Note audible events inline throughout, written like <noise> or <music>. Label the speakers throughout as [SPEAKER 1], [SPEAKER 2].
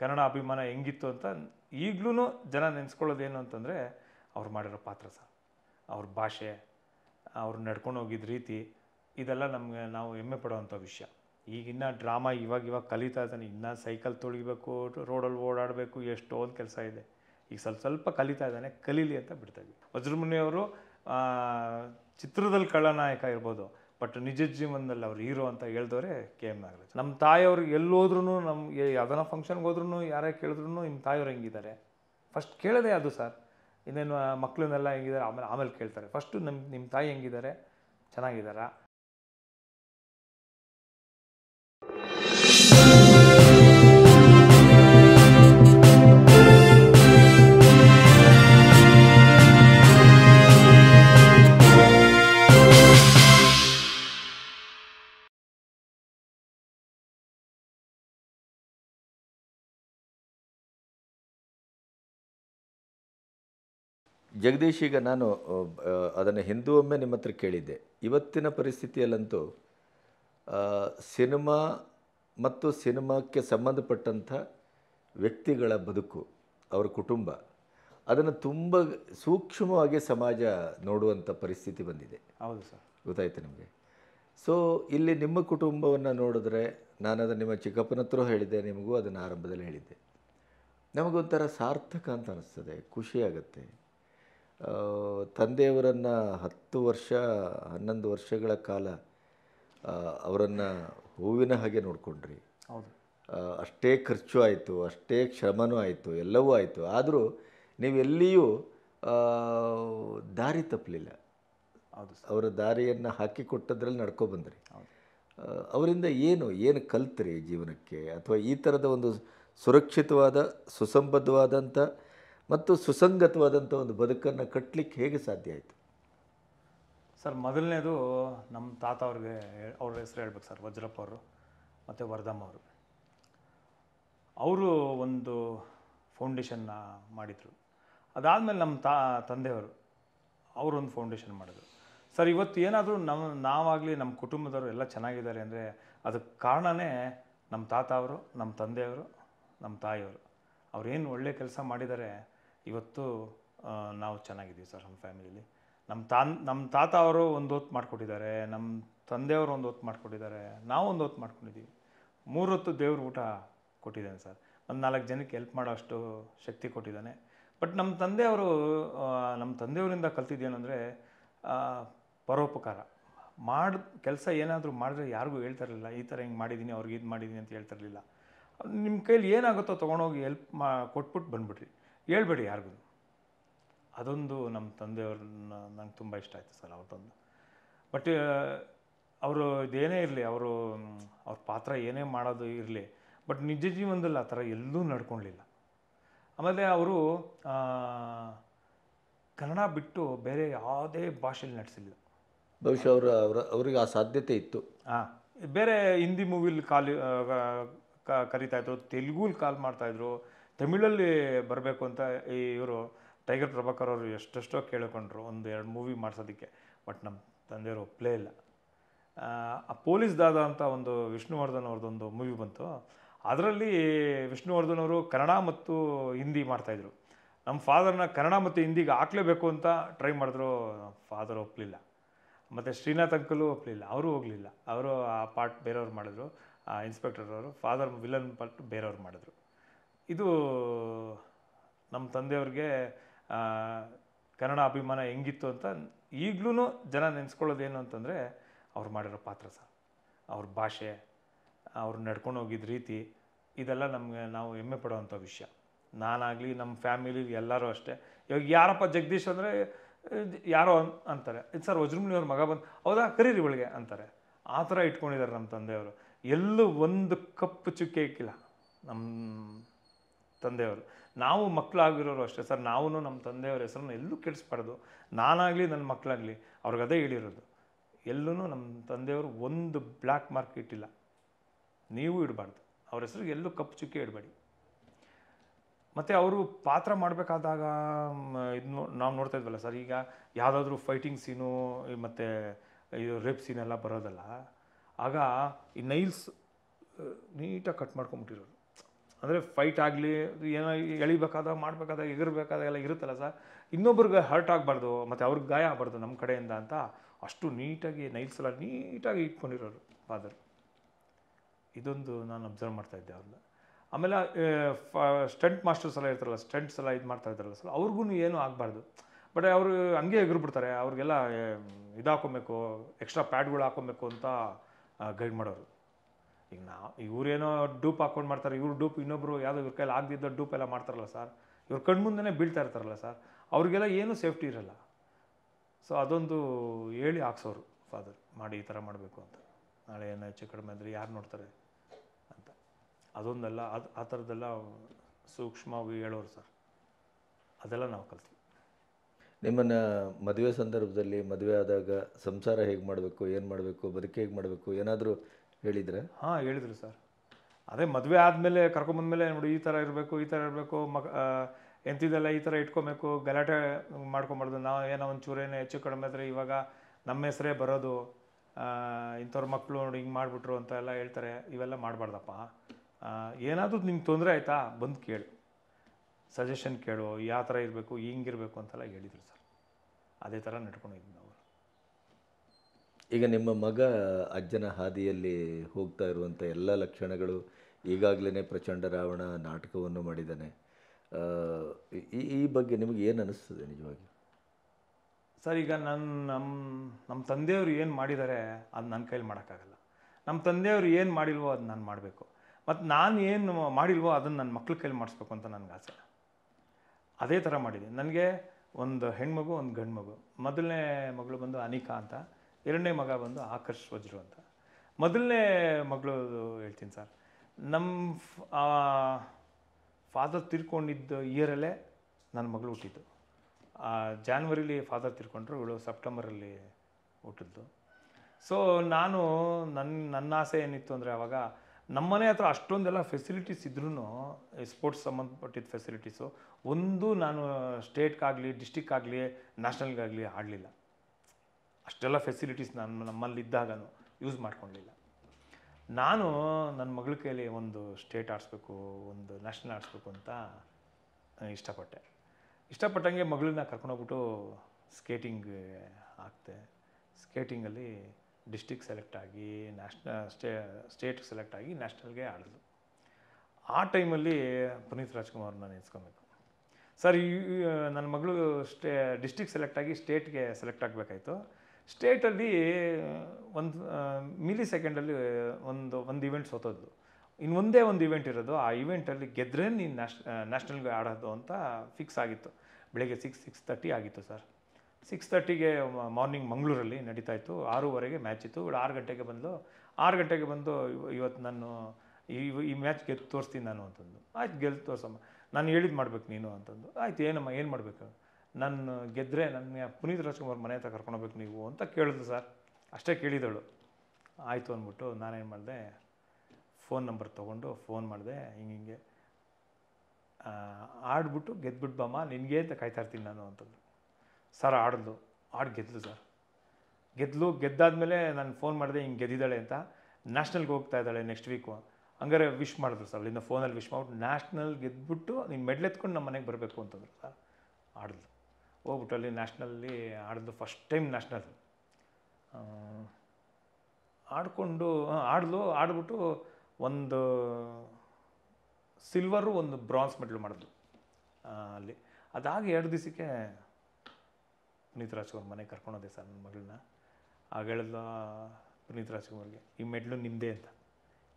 [SPEAKER 1] ಕನ್ನಡ ಅಭಿಮಾನ ಹೆಂಗಿತ್ತು ಅಂತ ಈಗಲೂ ಜನ ನೆನೆಸ್ಕೊಳ್ಳೋದೇನು ಅಂತಂದರೆ ಅವ್ರು ಮಾಡಿರೋ ಪಾತ್ರ ಸರ್ ಅವ್ರ ಭಾಷೆ ಅವ್ರು ನಡ್ಕೊಂಡು ಹೋಗಿದ್ದ ರೀತಿ ಇದೆಲ್ಲ ನಮಗೆ ನಾವು ಹೆಮ್ಮೆ ಪಡೋವಂಥ ವಿಷಯ ಈಗಿನ್ನ ಡ್ರಾಮಾ ಇವಾಗ ಇವಾಗ ಕಲಿತಾ ಇದ್ದಾನೆ ಇನ್ನೂ ಸೈಕಲ್ ತೊಳಿಬೇಕು ರೋಡಲ್ಲಿ ಓಡಾಡಬೇಕು ಒಂದು ಕೆಲಸ ಇದೆ ಈಗ ಸ್ವಲ್ಪ ಸ್ವಲ್ಪ ಕಲಿತಾ ಇದ್ದಾನೆ ಕಲೀಲಿ ಅಂತ ಬಿಡ್ತಾಯಿದ್ವಿ ವಜ್ರಮುನಿಯವರು ಚಿತ್ರದಲ್ಲಿ ಕಳ್ಳನಾಯಕ ಇರ್ಬೋದು ಬಟ್ ನಿಜ ಜೀವನದಲ್ಲಿ ಅವ್ರು ಹೀರೋ ಅಂತ ಹೇಳ್ದವರೇ ಕೆ ಎಮ್ ನಾಗರಾಜ್ ನಮ್ಮ ತಾಯಿಯವ್ರಿಗೆ ಎಲ್ಲೋದ್ರೂ ನಮ್ಮ ಯಾವ್ದಾನ ಫಂಕ್ಷನ್ಗೆ ಹೋದ್ರೂ ಯಾರೇ ಕೇಳಿದ್ರು ನಿಮ್ಮ ತಾಯಿಯವ್ರು ಹೆಂಗಿದ್ದಾರೆ ಫಸ್ಟ್ ಕೇಳೋದೇ ಅದು ಸರ್ ಇನ್ನೇನು ಮಕ್ಕಳನ್ನೆಲ್ಲ ಹೆಂಗಿದ್ದಾರೆ ಆಮೇಲೆ ಆಮೇಲೆ ಕೇಳ್ತಾರೆ ಫಸ್ಟು ನಮ್ಮ ನಿಮ್ಮ ತಾಯಿ ಹೆಂಗಿದ್ದಾರೆ ಚೆನ್ನಾಗಿದ್ದಾರಾ
[SPEAKER 2] ಜಗದೀಶ್ ಈಗ ನಾನು ಅದನ್ನು ಹಿಂದೂ ಒಮ್ಮೆ ನಿಮ್ಮ ಹತ್ರ ಕೇಳಿದ್ದೆ ಇವತ್ತಿನ ಪರಿಸ್ಥಿತಿಯಲ್ಲಂತೂ ಸಿನಿಮಾ ಮತ್ತು ಸಿನಿಮಾಕ್ಕೆ ಸಂಬಂಧಪಟ್ಟಂಥ ವ್ಯಕ್ತಿಗಳ ಬದುಕು ಅವರ ಕುಟುಂಬ ಅದನ್ನು ತುಂಬ ಸೂಕ್ಷ್ಮವಾಗಿ ಸಮಾಜ ನೋಡುವಂಥ ಪರಿಸ್ಥಿತಿ ಬಂದಿದೆ ಹೌದು ಸರ್ ಗೊತ್ತಾಯಿತು ನಿಮಗೆ ಸೊ ಇಲ್ಲಿ ನಿಮ್ಮ ಕುಟುಂಬವನ್ನು ನೋಡಿದ್ರೆ ನಾನು ಅದನ್ನು ನಿಮ್ಮ ಚಿಕ್ಕಪ್ಪನ ಹತ್ರ ಹೇಳಿದ್ದೆ ನಿಮಗೂ ಅದನ್ನು ಆರಂಭದಲ್ಲಿ ಹೇಳಿದ್ದೆ ನಮಗೊಂಥರ ಸಾರ್ಥಕ ಅಂತ ಅನ್ನಿಸ್ತದೆ ಖುಷಿಯಾಗತ್ತೆ ತಂದೆಯವರನ್ನು ಹತ್ತು ವರ್ಷ ಹನ್ನೊಂದು ವರ್ಷಗಳ ಕಾಲ ಅವರನ್ನು ಹೂವಿನ ಹಾಗೆ ನೋಡಿಕೊಂಡ್ರಿ ಅಷ್ಟೇ ಖರ್ಚು ಆಯಿತು ಅಷ್ಟೇ ಶ್ರಮನೂ ಆಯಿತು ಎಲ್ಲವೂ ಆಯಿತು ಆದರೂ ನೀವು ದಾರಿ ತಪ್ಪಲಿಲ್ಲ ಅವರ ದಾರಿಯನ್ನು ಹಾಕಿಕೊಟ್ಟದ್ರಲ್ಲಿ ನಡ್ಕೊ ಬಂದ್ರಿ ಅವರಿಂದ ಏನು ಏನು ಕಲ್ತ್ರಿ ಜೀವನಕ್ಕೆ ಅಥವಾ ಈ ಥರದ ಒಂದು ಸುರಕ್ಷಿತವಾದ ಸುಸಂಬದ್ಧವಾದಂಥ ಮತ್ತು ಸುಸಂಗತವಾದಂಥ ಒಂದು ಬದುಕನ್ನು ಕಟ್ಟಲಿಕ್ಕೆ ಹೇಗೆ ಸಾಧ್ಯ ಆಯಿತು
[SPEAKER 1] ಸರ್ ಮೊದಲನೇದು ನಮ್ಮ ತಾತ ಅವ್ರಿಗೆ ಅವ್ರ ಹೆಸರು ಹೇಳ್ಬೇಕು ಸರ್ ವಜ್ರಪ್ಪ ಅವರು ಮತ್ತು ವರದಮ್ಮ ಅವರು ಅವರು ಒಂದು ಫೌಂಡೇಶನ್ನ ಮಾಡಿದರು ಅದಾದಮೇಲೆ ನಮ್ಮ ತಾ ತಂದೆಯವರು ಅವರೊಂದು ಫೌಂಡೇಶನ್ ಮಾಡಿದರು ಸರ್ ಇವತ್ತು ಏನಾದರೂ ನಮ್ಮ ನಾವಾಗಲಿ ನಮ್ಮ ಕುಟುಂಬದವರು ಎಲ್ಲ ಚೆನ್ನಾಗಿದ್ದಾರೆ ಅಂದರೆ ಅದಕ್ಕೆ ಕಾರಣವೇ ನಮ್ಮ ತಾತ ಅವರು ನಮ್ಮ ತಂದೆಯವರು ನಮ್ಮ ತಾಯಿಯವರು ಅವ್ರೇನು ಒಳ್ಳೆಯ ಕೆಲಸ ಮಾಡಿದ್ದಾರೆ ಇವತ್ತು ನಾವು ಚೆನ್ನಾಗಿದ್ದೀವಿ ಸರ್ ನಮ್ಮ ಫ್ಯಾಮಿಲಿಯಲ್ಲಿ ನಮ್ಮ ತಾನ್ ನಮ್ಮ ತಾತ ಅವರು ಒಂದು ಹೊತ್ತು ಮಾಡಿಕೊಟ್ಟಿದ್ದಾರೆ ನಮ್ಮ ತಂದೆಯವರು ಒಂದು ಹೊತ್ತು ಮಾಡಿಕೊಟ್ಟಿದ್ದಾರೆ ನಾವು ಒಂದು ಹೊತ್ತು ಮಾಡ್ಕೊಂಡಿದ್ದೀವಿ ಮೂರು ಹೊತ್ತು ದೇವ್ರ ಊಟ ಕೊಟ್ಟಿದ್ದಾನೆ ಸರ್ ಒಂದು ನಾಲ್ಕು ಜನಕ್ಕೆ ಹೆಲ್ಪ್ ಮಾಡೋ ಅಷ್ಟು ಶಕ್ತಿ ಕೊಟ್ಟಿದ್ದಾನೆ ಬಟ್ ನಮ್ಮ ತಂದೆಯವರು ನಮ್ಮ ತಂದೆಯವರಿಂದ ಕಲ್ತಿದ್ದೇನೆಂದರೆ ಪರೋಪಕಾರ ಮಾಡಿ ಕೆಲಸ ಏನಾದರೂ ಮಾಡಿದ್ರೆ ಯಾರಿಗೂ ಹೇಳ್ತಾ ಈ ಥರ ಹಿಂಗೆ ಮಾಡಿದ್ದೀನಿ ಅವ್ರಿಗೆ ಇದು ಮಾಡಿದ್ದೀನಿ ಅಂತ ಹೇಳ್ತಿರಲಿಲ್ಲ ನಿಮ್ಮ ಕೈಲಿ ಏನಾಗುತ್ತೋ ತೊಗೊಂಡೋಗಿ ಹೆಲ್ಪ್ ಮಾ ಕೊಟ್ಬಿಟ್ಟು ಬಂದ್ಬಿಡ್ರಿ ಹೇಳ್ಬೇಡಿ ಯಾರಿಗೂ ಅದೊಂದು ನಮ್ಮ ತಂದೆಯವ್ರನ್ನ ನಂಗೆ ತುಂಬ ಇಷ್ಟ ಆಯಿತು ಸರ್ ಅವ್ರದ್ದೊಂದು ಬಟ್ ಅವರು ಇದೇನೇ ಇರಲಿ ಅವರು ಅವ್ರ ಪಾತ್ರ ಏನೇ ಮಾಡೋದು ಇರಲಿ ಬಟ್ ನಿಜ ಜೀವನದಲ್ಲಿ ಆ ಥರ ಎಲ್ಲೂ ನಡ್ಕೊಳ್ಲಿಲ್ಲ ಆಮೇಲೆ ಅವರು ಕನ್ನಡ ಬಿಟ್ಟು ಬೇರೆ ಯಾವುದೇ ಭಾಷೆಯಲ್ಲಿ ನಟಿಸಿಲ್ಲ ಬಹುಶಃ ಅವರ ಅವ್ರಿಗೆ ಆ ಸಾಧ್ಯತೆ ಇತ್ತು ಹಾಂ ಬೇರೆ ಹಿಂದಿ ಮೂವಿಲಿ ಕಾಲ್ ಕರಿತಾಯಿದ್ರು ತೆಲುಗುಲಿ ಕಾಲ್ ಮಾಡ್ತಾಯಿದ್ರು ತಮಿಳಲ್ಲಿ ಬರಬೇಕು ಅಂತ ಈ ಇವರು ಟೈಗರ್ ಪ್ರಭಾಕರ್ ಅವರು ಎಷ್ಟೆಷ್ಟೋ ಕೇಳಿಕೊಂಡ್ರು ಒಂದು ಎರಡು ಮೂವಿ ಮಾಡಿಸೋದಕ್ಕೆ ಬಟ್ ನಮ್ಮ ತಂದೆಯವರು ಒಪ್ಪಲೇ ಇಲ್ಲ ಆ ಪೊಲೀಸ್ ದಾದ ಅಂತ ಒಂದು ವಿಷ್ಣುವರ್ಧನ್ ಅವ್ರದ್ದೊಂದು ಮೂವಿ ಬಂತು ಅದರಲ್ಲಿ ವಿಷ್ಣುವರ್ಧನ್ ಅವರು ಕನ್ನಡ ಮತ್ತು ಹಿಂದಿ ಮಾಡ್ತಾಯಿದ್ರು ನಮ್ಮ ಫಾದರ್ನ ಕನ್ನಡ ಮತ್ತು ಹಿಂದಿಗೆ ಹಾಕ್ಲೇಬೇಕು ಅಂತ ಟ್ರೈ ಮಾಡಿದ್ರು ಫಾದರ್ ಒಪ್ಪಲಿಲ್ಲ ಮತ್ತು ಶ್ರೀನಾಥ್ ಅಂಕಲು ಒಪ್ಪಲಿಲ್ಲ ಅವರು ಹೋಗಲಿಲ್ಲ ಅವರು ಆ ಪಾರ್ಟ್ ಬೇರೆಯವ್ರು ಮಾಡಿದ್ರು ಇನ್ಸ್ಪೆಕ್ಟರ್ ಅವರು ಫಾದರ್ ವಿಲನ್ ಪಾರ್ಟ್ ಬೇರೆಯವ್ರು ಮಾಡಿದ್ರು ಇದು ನಮ್ಮ ತಂದೆಯವ್ರಿಗೆ ಕನ್ನಡ ಅಭಿಮಾನ ಹೆಂಗಿತ್ತು ಅಂತ ಈಗಲೂ ಜನ ನೆನೆಸ್ಕೊಳ್ಳೋದೇನು ಅಂತಂದರೆ ಅವ್ರು ಮಾಡಿರೋ ಪಾತ್ರ ಸರ್ ಅವ್ರ ಭಾಷೆ ಅವ್ರು ನಡ್ಕೊಂಡು ಹೋಗಿದ್ದ ರೀತಿ ಇದೆಲ್ಲ ನಮಗೆ ನಾವು ಹೆಮ್ಮೆ ಪಡೋವಂಥ ವಿಷಯ ನಾನಾಗಲಿ ನಮ್ಮ ಫ್ಯಾಮಿಲಿ ಎಲ್ಲರೂ ಅಷ್ಟೇ ಇವಾಗ ಯಾರಪ್ಪ ಜಗದೀಶ್ ಅಂದರೆ ಯಾರೋ ಅಂತಾರೆ ಇದು ಸರ್ ಅವ್ರ ಮಗ ಬಂದು ಹೌದಾ ಕರೀರಿ ಇವಳಿಗೆ ಅಂತಾರೆ ಆ ಥರ ಇಟ್ಕೊಂಡಿದ್ದಾರೆ ನಮ್ಮ ತಂದೆಯವರು ಎಲ್ಲೂ ಒಂದು ಕಪ್ಪು ಚುಕ್ಕೆ ಇಕ್ಕಿಲ್ಲ ನಮ್ಮ ತಂದೆಯವರು ನಾವು ಮಕ್ಕಳಾಗಿರೋರು ಅಷ್ಟೇ ಸರ್ ನಾವು ನಮ್ಮ ತಂದೆಯವ್ರ ಹೆಸರನ್ನು ಎಲ್ಲೂ ಕೆಡಿಸ್ಬಾರ್ದು ನಾನಾಗಲಿ ನನ್ನ ಮಕ್ಕಳಾಗಲಿ ಅವ್ರಿಗೆ ಅದೇ ಹೇಳಿರೋದು ಎಲ್ಲೂ ನಮ್ಮ ತಂದೆಯವರು ಒಂದು ಬ್ಲ್ಯಾಕ್ ಮಾರ್ಕ್ ಇಟ್ಟಿಲ್ಲ ನೀವು ಇಡಬಾರ್ದು ಅವ್ರ ಹೆಸ್ರಿಗೆ ಎಲ್ಲೂ ಕಪ್ಪು ಚುಕ್ಕಿ ಇಡಬೇಡಿ ಮತ್ತು ಅವರು ಪಾತ್ರ ಮಾಡಬೇಕಾದಾಗ ಇದು ನಾವು ನೋಡ್ತಾ ಇದ್ವಲ್ಲ ಸರ್ ಈಗ ಯಾವುದಾದ್ರೂ ಫೈಟಿಂಗ್ ಸೀನು ಮತ್ತು ಇದು ರೇಪ್ ಸೀನೆಲ್ಲ ಬರೋದಲ್ಲ ಆಗ ಈ ನೈಲ್ಸ್ ನೀಟಾಗಿ ಕಟ್ ಮಾಡ್ಕೊಂಬಿಟ್ಟಿರೋರು ಅಂದರೆ ಫೈಟ್ ಆಗಲಿ ಏನೋ ಎಳಿಬೇಕಾದ ಮಾಡಬೇಕಾದ ಎಗರಬೇಕಾದ ಎಲ್ಲ ಇರುತ್ತಲ್ಲ ಸರ್ ಇನ್ನೊಬ್ರಿಗೆ ಹರ್ಟ್ ಆಗಬಾರ್ದು ಮತ್ತು ಅವ್ರಿಗೆ ಗಾಯ ಆಗಬಾರ್ದು ನಮ್ಮ ಕಡೆಯಿಂದ ಅಂತ ಅಷ್ಟು ನೀಟಾಗಿ ನೈಲ್ಸೆಲ್ಲ ನೀಟಾಗಿ ಇಟ್ಕೊಂಡಿರೋರು ಫಾದರ್ ಇದೊಂದು ನಾನು ಅಬ್ಸರ್ವ್ ಮಾಡ್ತಾಯಿದ್ದೆ ಅವ್ರನ್ನ ಆಮೇಲೆ ಸ್ಟಂಟ್ ಮಾಸ್ಟರ್ಸ್ ಎಲ್ಲ ಇರ್ತಾರಲ್ಲ ಸ್ಟಂಟ್ಸ್ ಎಲ್ಲ ಇದು ಮಾಡ್ತಾ ಇದ್ದಾರಲ್ಲ ಸರ್ ಅವ್ರಿಗೂ ಏನು ಆಗಬಾರ್ದು ಬಟ್ ಅವರು ಹಂಗೆ ಎಗರ್ಬಿಡ್ತಾರೆ ಅವ್ರಿಗೆಲ್ಲ ಇದಾಕೋಬೇಕು ಎಕ್ಸ್ಟ್ರಾ ಪ್ಯಾಡ್ಗಳು ಹಾಕೋಬೇಕು ಅಂತ ಗೈಡ್ ಮಾಡೋರು ಈಗ ನಾವು ಇವರೇನೋ ಡೂಪ್ ಹಾಕೊಂಡು ಮಾಡ್ತಾರೆ ಇವ್ರು ಡೂಪ್ ಇನ್ನೊಬ್ರು ಯಾವುದೋ ಇವ್ರ ಕೈಲಿ ಆಗದಿದ್ದ ಡೂಪ್ ಎಲ್ಲ ಮಾಡ್ತಾರಲ್ಲ ಸರ್ ಇವ್ರ ಕಣ್ಮುಂದೆನೇ ಬೀಳ್ತಾ ಇರ್ತಾರಲ್ಲ ಸರ್ ಅವ್ರಿಗೆಲ್ಲ ಏನೂ ಸೇಫ್ಟಿ ಇರಲ್ಲ ಸೊ ಅದೊಂದು ಹೇಳಿ ಹಾಕ್ಸೋರು ಫಾದರ್ ಮಾಡಿ ಈ ಥರ ಮಾಡಬೇಕು ಅಂತ ನಾಳೆ ಏನೋ ಹೆಚ್ಚು ಕಡಿಮೆ ಅಂದರೆ ಯಾರು ನೋಡ್ತಾರೆ ಅಂತ ಅದೊಂದೆಲ್ಲ ಅದು ಆ ಥರದ್ದೆಲ್ಲ ಸೂಕ್ಷ್ಮವಾಗಿ ಹೇಳೋರು ಸರ್ ಅದೆಲ್ಲ ನಾವು ಕಲ್ತೀವಿ
[SPEAKER 2] ನಿಮ್ಮನ್ನು ಮದುವೆ ಸಂದರ್ಭದಲ್ಲಿ ಮದುವೆ ಆದಾಗ ಸಂಸಾರ ಹೇಗೆ ಮಾಡಬೇಕು ಏನು ಮಾಡಬೇಕು ಬದುಕು ಹೇಗೆ ಮಾಡಬೇಕು ಏನಾದರೂ ಹೇಳಿದ್ರೆ
[SPEAKER 1] ಹಾಂ ಹೇಳಿದ್ರು ಸರ್ ಅದೇ ಮದುವೆ ಆದಮೇಲೆ ಕರ್ಕೊಂಬಂದ್ಮೇಲೆ ನೋಡಿ ಈ ಥರ ಇರಬೇಕು ಈ ಥರ ಇರಬೇಕು ಮಗ ಎಂತಿದೆಲ್ಲ ಈ ಥರ ಇಟ್ಕೊಬೇಕು ಗಲಾಟೆ ಮಾಡ್ಕೊಬಾರ್ದು ನಾವು ಏನೋ ಒಂಚೂರೇನೇ ಹೆಚ್ಚು ಕಡಿಮೆ ಆದರೆ ಇವಾಗ ನಮ್ಮ ಹೆಸರೇ ಬರೋದು ಇಂಥವ್ರ ಮಕ್ಕಳು ನೋಡಿ ಹಿಂಗೆ ಮಾಡಿಬಿಟ್ರು ಅಂತ ಎಲ್ಲ ಹೇಳ್ತಾರೆ ಇವೆಲ್ಲ ಮಾಡಬಾರ್ದಪ್ಪ ಏನಾದರೂ ನಿಮ್ಗೆ ತೊಂದರೆ ಆಯಿತಾ ಬಂದು ಕೇಳು ಸಜೆಷನ್ ಕೇಳು ಯಾವ ಥರ ಇರಬೇಕು ಹಿಂಗಿರಬೇಕು ಅಂತೆಲ್ಲ ಹೇಳಿದರು ಸರ್ ಅದೇ ಥರ ನಡ್ಕೊಂಡಿದ್ವಿ
[SPEAKER 2] ಈಗ ನಿಮ್ಮ ಮಗ ಅಜ್ಜನ ಹಾದಿಯಲ್ಲಿ ಹೋಗ್ತಾ ಇರುವಂಥ ಎಲ್ಲ ಲಕ್ಷಣಗಳು ಈಗಾಗಲೇ ಪ್ರಚಂಡ ರಾವಣ ನಾಟಕವನ್ನು ಮಾಡಿದ್ದಾನೆ ಈ ಈ ಬಗ್ಗೆ ನಿಮಗೆ ಏನು ಅನ್ನಿಸ್ತದೆ ನಿಜವಾಗಿ
[SPEAKER 1] ಸರ್ ಈಗ ನನ್ನ ನಮ್ಮ ನಮ್ಮ ತಂದೆಯವರು ಏನು ಮಾಡಿದ್ದಾರೆ ಅದು ನನ್ನ ಕೈಲಿ ಮಾಡೋಕ್ಕಾಗಲ್ಲ ನಮ್ಮ ತಂದೆಯವರು ಏನು ಮಾಡಿಲ್ವೋ ಅದು ನಾನು ಮಾಡಬೇಕು ಮತ್ತು ನಾನು ಏನು ಮಾಡಿಲ್ವೋ ಅದನ್ನು ನನ್ನ ಮಕ್ಳ ಕೈಲಿ ಮಾಡಿಸ್ಬೇಕು ಅಂತ ನನಗೆ ಆಸೆ ಅದೇ ಥರ ಮಾಡಿದ್ದೀನಿ ನನಗೆ ಒಂದು ಹೆಣ್ಮಗು ಒಂದು ಗಂಡು ಮಗು ಮೊದಲನೇ ಮಗಳು ಬಂದು ಅನಿಕಾ ಅಂತ ಎರಡನೇ ಮಗ ಬಂದು ಆಕರ್ಷ್ ವಜ್ರು ಅಂತ ಮೊದಲನೇ ಮಗಳು ಹೇಳ್ತೀನಿ ಸರ್ ನಮ್ಮ ಫಾದರ್ ತಿರ್ಕೊಂಡಿದ್ದ ಇಯರಲ್ಲೇ ನನ್ನ ಮಗಳು ಹುಟ್ಟಿದ್ದು ಜಾನ್ವರಿಲಿ ಫಾದರ್ ತಿರ್ಕೊಂಡ್ರು ಇವಳು ಸೆಪ್ಟೆಂಬರಲ್ಲಿ ಹುಟ್ಟಿದ್ದು ಸೊ ನಾನು ನನ್ನ ನನ್ನ ಆಸೆ ಏನಿತ್ತು ಅಂದರೆ ಆವಾಗ ನಮ್ಮನೆ ಹತ್ರ ಅಷ್ಟೊಂದೆಲ್ಲ ಫೆಸಿಲಿಟೀಸ್ ಇದ್ರೂ ಸ್ಪೋರ್ಟ್ಸ್ ಸಂಬಂಧಪಟ್ಟಿದ್ದ ಫೆಸಿಲಿಟೀಸು ಒಂದು ನಾನು ಸ್ಟೇಟ್ಗಾಗಲಿ ಡಿಸ್ಟಿಕ್ಕಾಗಲಿ ನ್ಯಾಷನಲ್ಗಾಗಲಿ ಆಡಲಿಲ್ಲ ಅಷ್ಟೆಲ್ಲ ಫೆಸಿಲಿಟೀಸ್ ನಾನು ನಮ್ಮಲ್ಲಿದ್ದಾಗ ಯೂಸ್ ಮಾಡ್ಕೊಂಡಿಲ್ಲ ನಾನು ನನ್ನ ಮಗಳ ಕೈಯಲ್ಲಿ ಒಂದು ಸ್ಟೇಟ್ ಆಡಿಸ್ಬೇಕು ಒಂದು ನ್ಯಾಷನಲ್ ಆಡಿಸ್ಬೇಕು ಅಂತ ಇಷ್ಟಪಟ್ಟೆ ಇಷ್ಟಪಟ್ಟಂಗೆ ಮಗಳನ್ನ ಕರ್ಕೊಂಡೋಗ್ಬಿಟ್ಟು ಸ್ಕೇಟಿಂಗ್ ಆಗ್ತೆ ಸ್ಕೇಟಿಂಗಲ್ಲಿ ಡಿಸ್ಟಿಕ್ ಸೆಲೆಕ್ಟ್ ಆಗಿ ನ್ಯಾಷನಲ್ ಸ್ಟೇ ಸ್ಟೇಟ್ ಸೆಲೆಕ್ಟ್ ಆಗಿ ನ್ಯಾಷನಲ್ಗೆ ಆಡಿದ್ಲು ಆ ಟೈಮಲ್ಲಿ ಪುನೀತ್ ನಾನು ನೆನೆಸ್ಕೊಬೇಕು ಸರ್ ಈ ನನ್ನ ಮಗಳು ಸ್ಟೇ ಡಿಸ್ಟಿಕ್ ಸೆಲೆಕ್ಟ್ ಆಗಿ ಸ್ಟೇಟ್ಗೆ ಸೆಲೆಕ್ಟ್ ಆಗಬೇಕಾಯಿತು ಸ್ಟೇಟಲ್ಲಿ ಒಂದು ಮಿಲಿ ಸೆಕೆಂಡಲ್ಲಿ ಒಂದು ಒಂದು ಇವೆಂಟ್ ಸೋತದ್ದು ಇನ್ನು ಒಂದೇ ಒಂದು ಇವೆಂಟ್ ಇರೋದು ಆ ಇವೆಂಟಲ್ಲಿ ಗೆದ್ರೆ ನೀನು ನ್ಯಾಷ್ ನ್ಯಾಷನಲ್ಗೆ ಆಡೋದು ಅಂತ ಫಿಕ್ಸ್ ಆಗಿತ್ತು ಬೆಳಗ್ಗೆ ಸಿಕ್ಸ್ ಸಿಕ್ಸ್ ತರ್ಟಿ ಆಗಿತ್ತು ಸರ್ ಸಿಕ್ಸ್ ತರ್ಟಿಗೆ ಮಾರ್ನಿಂಗ್ ಮಂಗಳೂರಲ್ಲಿ ನಡೀತಾ ಇತ್ತು ಆರೂವರೆಗೆ ಮ್ಯಾಚ್ ಇತ್ತು ಇವಳು ಆರು ಗಂಟೆಗೆ ಬಂದು ಆರು ಗಂಟೆಗೆ ಬಂದು ಇವತ್ತು ನಾನು ಈ ಈ ಮ್ಯಾಚ್ ಗೆದ್ದು ತೋರಿಸ್ತೀನಿ ನಾನು ಅಂತಂದು ಆಯ್ತು ಗೆದ್ದು ತೋರಿಸಮ್ಮ ನಾನು ಹೇಳಿದ್ದು ಮಾಡ್ಬೇಕು ನೀನು ಅಂತಂದು ಆಯ್ತು ಏನಮ್ಮ ಏನು ಮಾಡಬೇಕು ನನ್ನ ಗೆದ್ದರೆ ನನಗೆ ಪುನೀತ್ ರಾಜ್ಕುಮಾರ್ ಮನೆ ಹತ್ರ ಕರ್ಕೊಂಡು ನೀವು ಅಂತ ಕೇಳಿದ್ರು ಸರ್ ಅಷ್ಟೇ ಕೇಳಿದಳು ಆಯಿತು ಅಂದ್ಬಿಟ್ಟು ನಾನೇನು ಮಾಡಿದೆ ಫೋನ್ ನಂಬರ್ ತೊಗೊಂಡು ಫೋನ್ ಮಾಡಿದೆ ಹಿಂಗೆ ಹಿಂಗೆ ಆಡ್ಬಿಟ್ಟು ಗೆದ್ಬಿಟ್ಟು ಬಾಮ್ಮ ನಿನಗೆ ಅಂತ ಕಾಯ್ತಾ ಇರ್ತೀನಿ ನಾನು ಅಂತಂದು ಸರ್ ಆಡಿದ್ಲು ಆಡು ಗೆದ್ಲು ಸರ್ ಗೆದ್ಲು ಗೆದ್ದಾದಮೇಲೆ ನಾನು ಫೋನ್ ಮಾಡಿದೆ ಹಿಂಗೆ ಗೆದ್ದಿದ್ದಾಳೆ ಅಂತ ನ್ಯಾಷ್ನಲ್ಗೆ ಹೋಗ್ತಾ ಇದ್ದಾಳೆ ನೆಕ್ಸ್ಟ್ ವೀಕು ಹಂಗಾರೆ ವಿಶ್ ಮಾಡಿದ್ರು ಸರ್ ಇನ್ನು ಫೋನಲ್ಲಿ ವಿಶ್ ಮಾಡ್ಬಿಟ್ಟು ನ್ಯಾಷನಲ್ ಗೆದ್ಬಿಟ್ಟು ನೀನು ಮೆಡ್ಲೆತ್ಕೊಂಡು ನಮ್ಮ ಮನೆಗೆ ಬರಬೇಕು ಅಂತಂದ್ರು ಸರ್ ಆಡಿದ್ಲು ಹೋಗ್ಬಿಟ್ಟು ಅಲ್ಲಿ ನ್ಯಾಷನಲ್ಲಿ ಆಡಿದ್ಲು ಫಸ್ಟ್ ಟೈಮ್ ನ್ಯಾಷನಲ್ ಆಡಿಕೊಂಡು ಆಡಲು ಆಡಿಬಿಟ್ಟು ಒಂದು ಸಿಲ್ವರು ಒಂದು ಬ್ರಾನ್ಸ್ ಮೆಡಲ್ ಮಾಡಿದ್ಲು ಅಲ್ಲಿ ಅದಾಗಿ ಎರಡು ದಿವಸಕ್ಕೆ ಪುನೀತ್ ರಾಜ್ಕುಮಾರ್ ಮನೆಗೆ ಕರ್ಕೊಂಡೋದೆ ಸರ್ ನನ್ನ ಮಗಳನ್ನ ಆಗ ಹೇಳಿದ ಪುನೀತ್ ರಾಜ್ಕುಮಾರ್ಗೆ ಈ ಮೆಡ್ಲು ನಿಮ್ಮದೇ ಅಂತ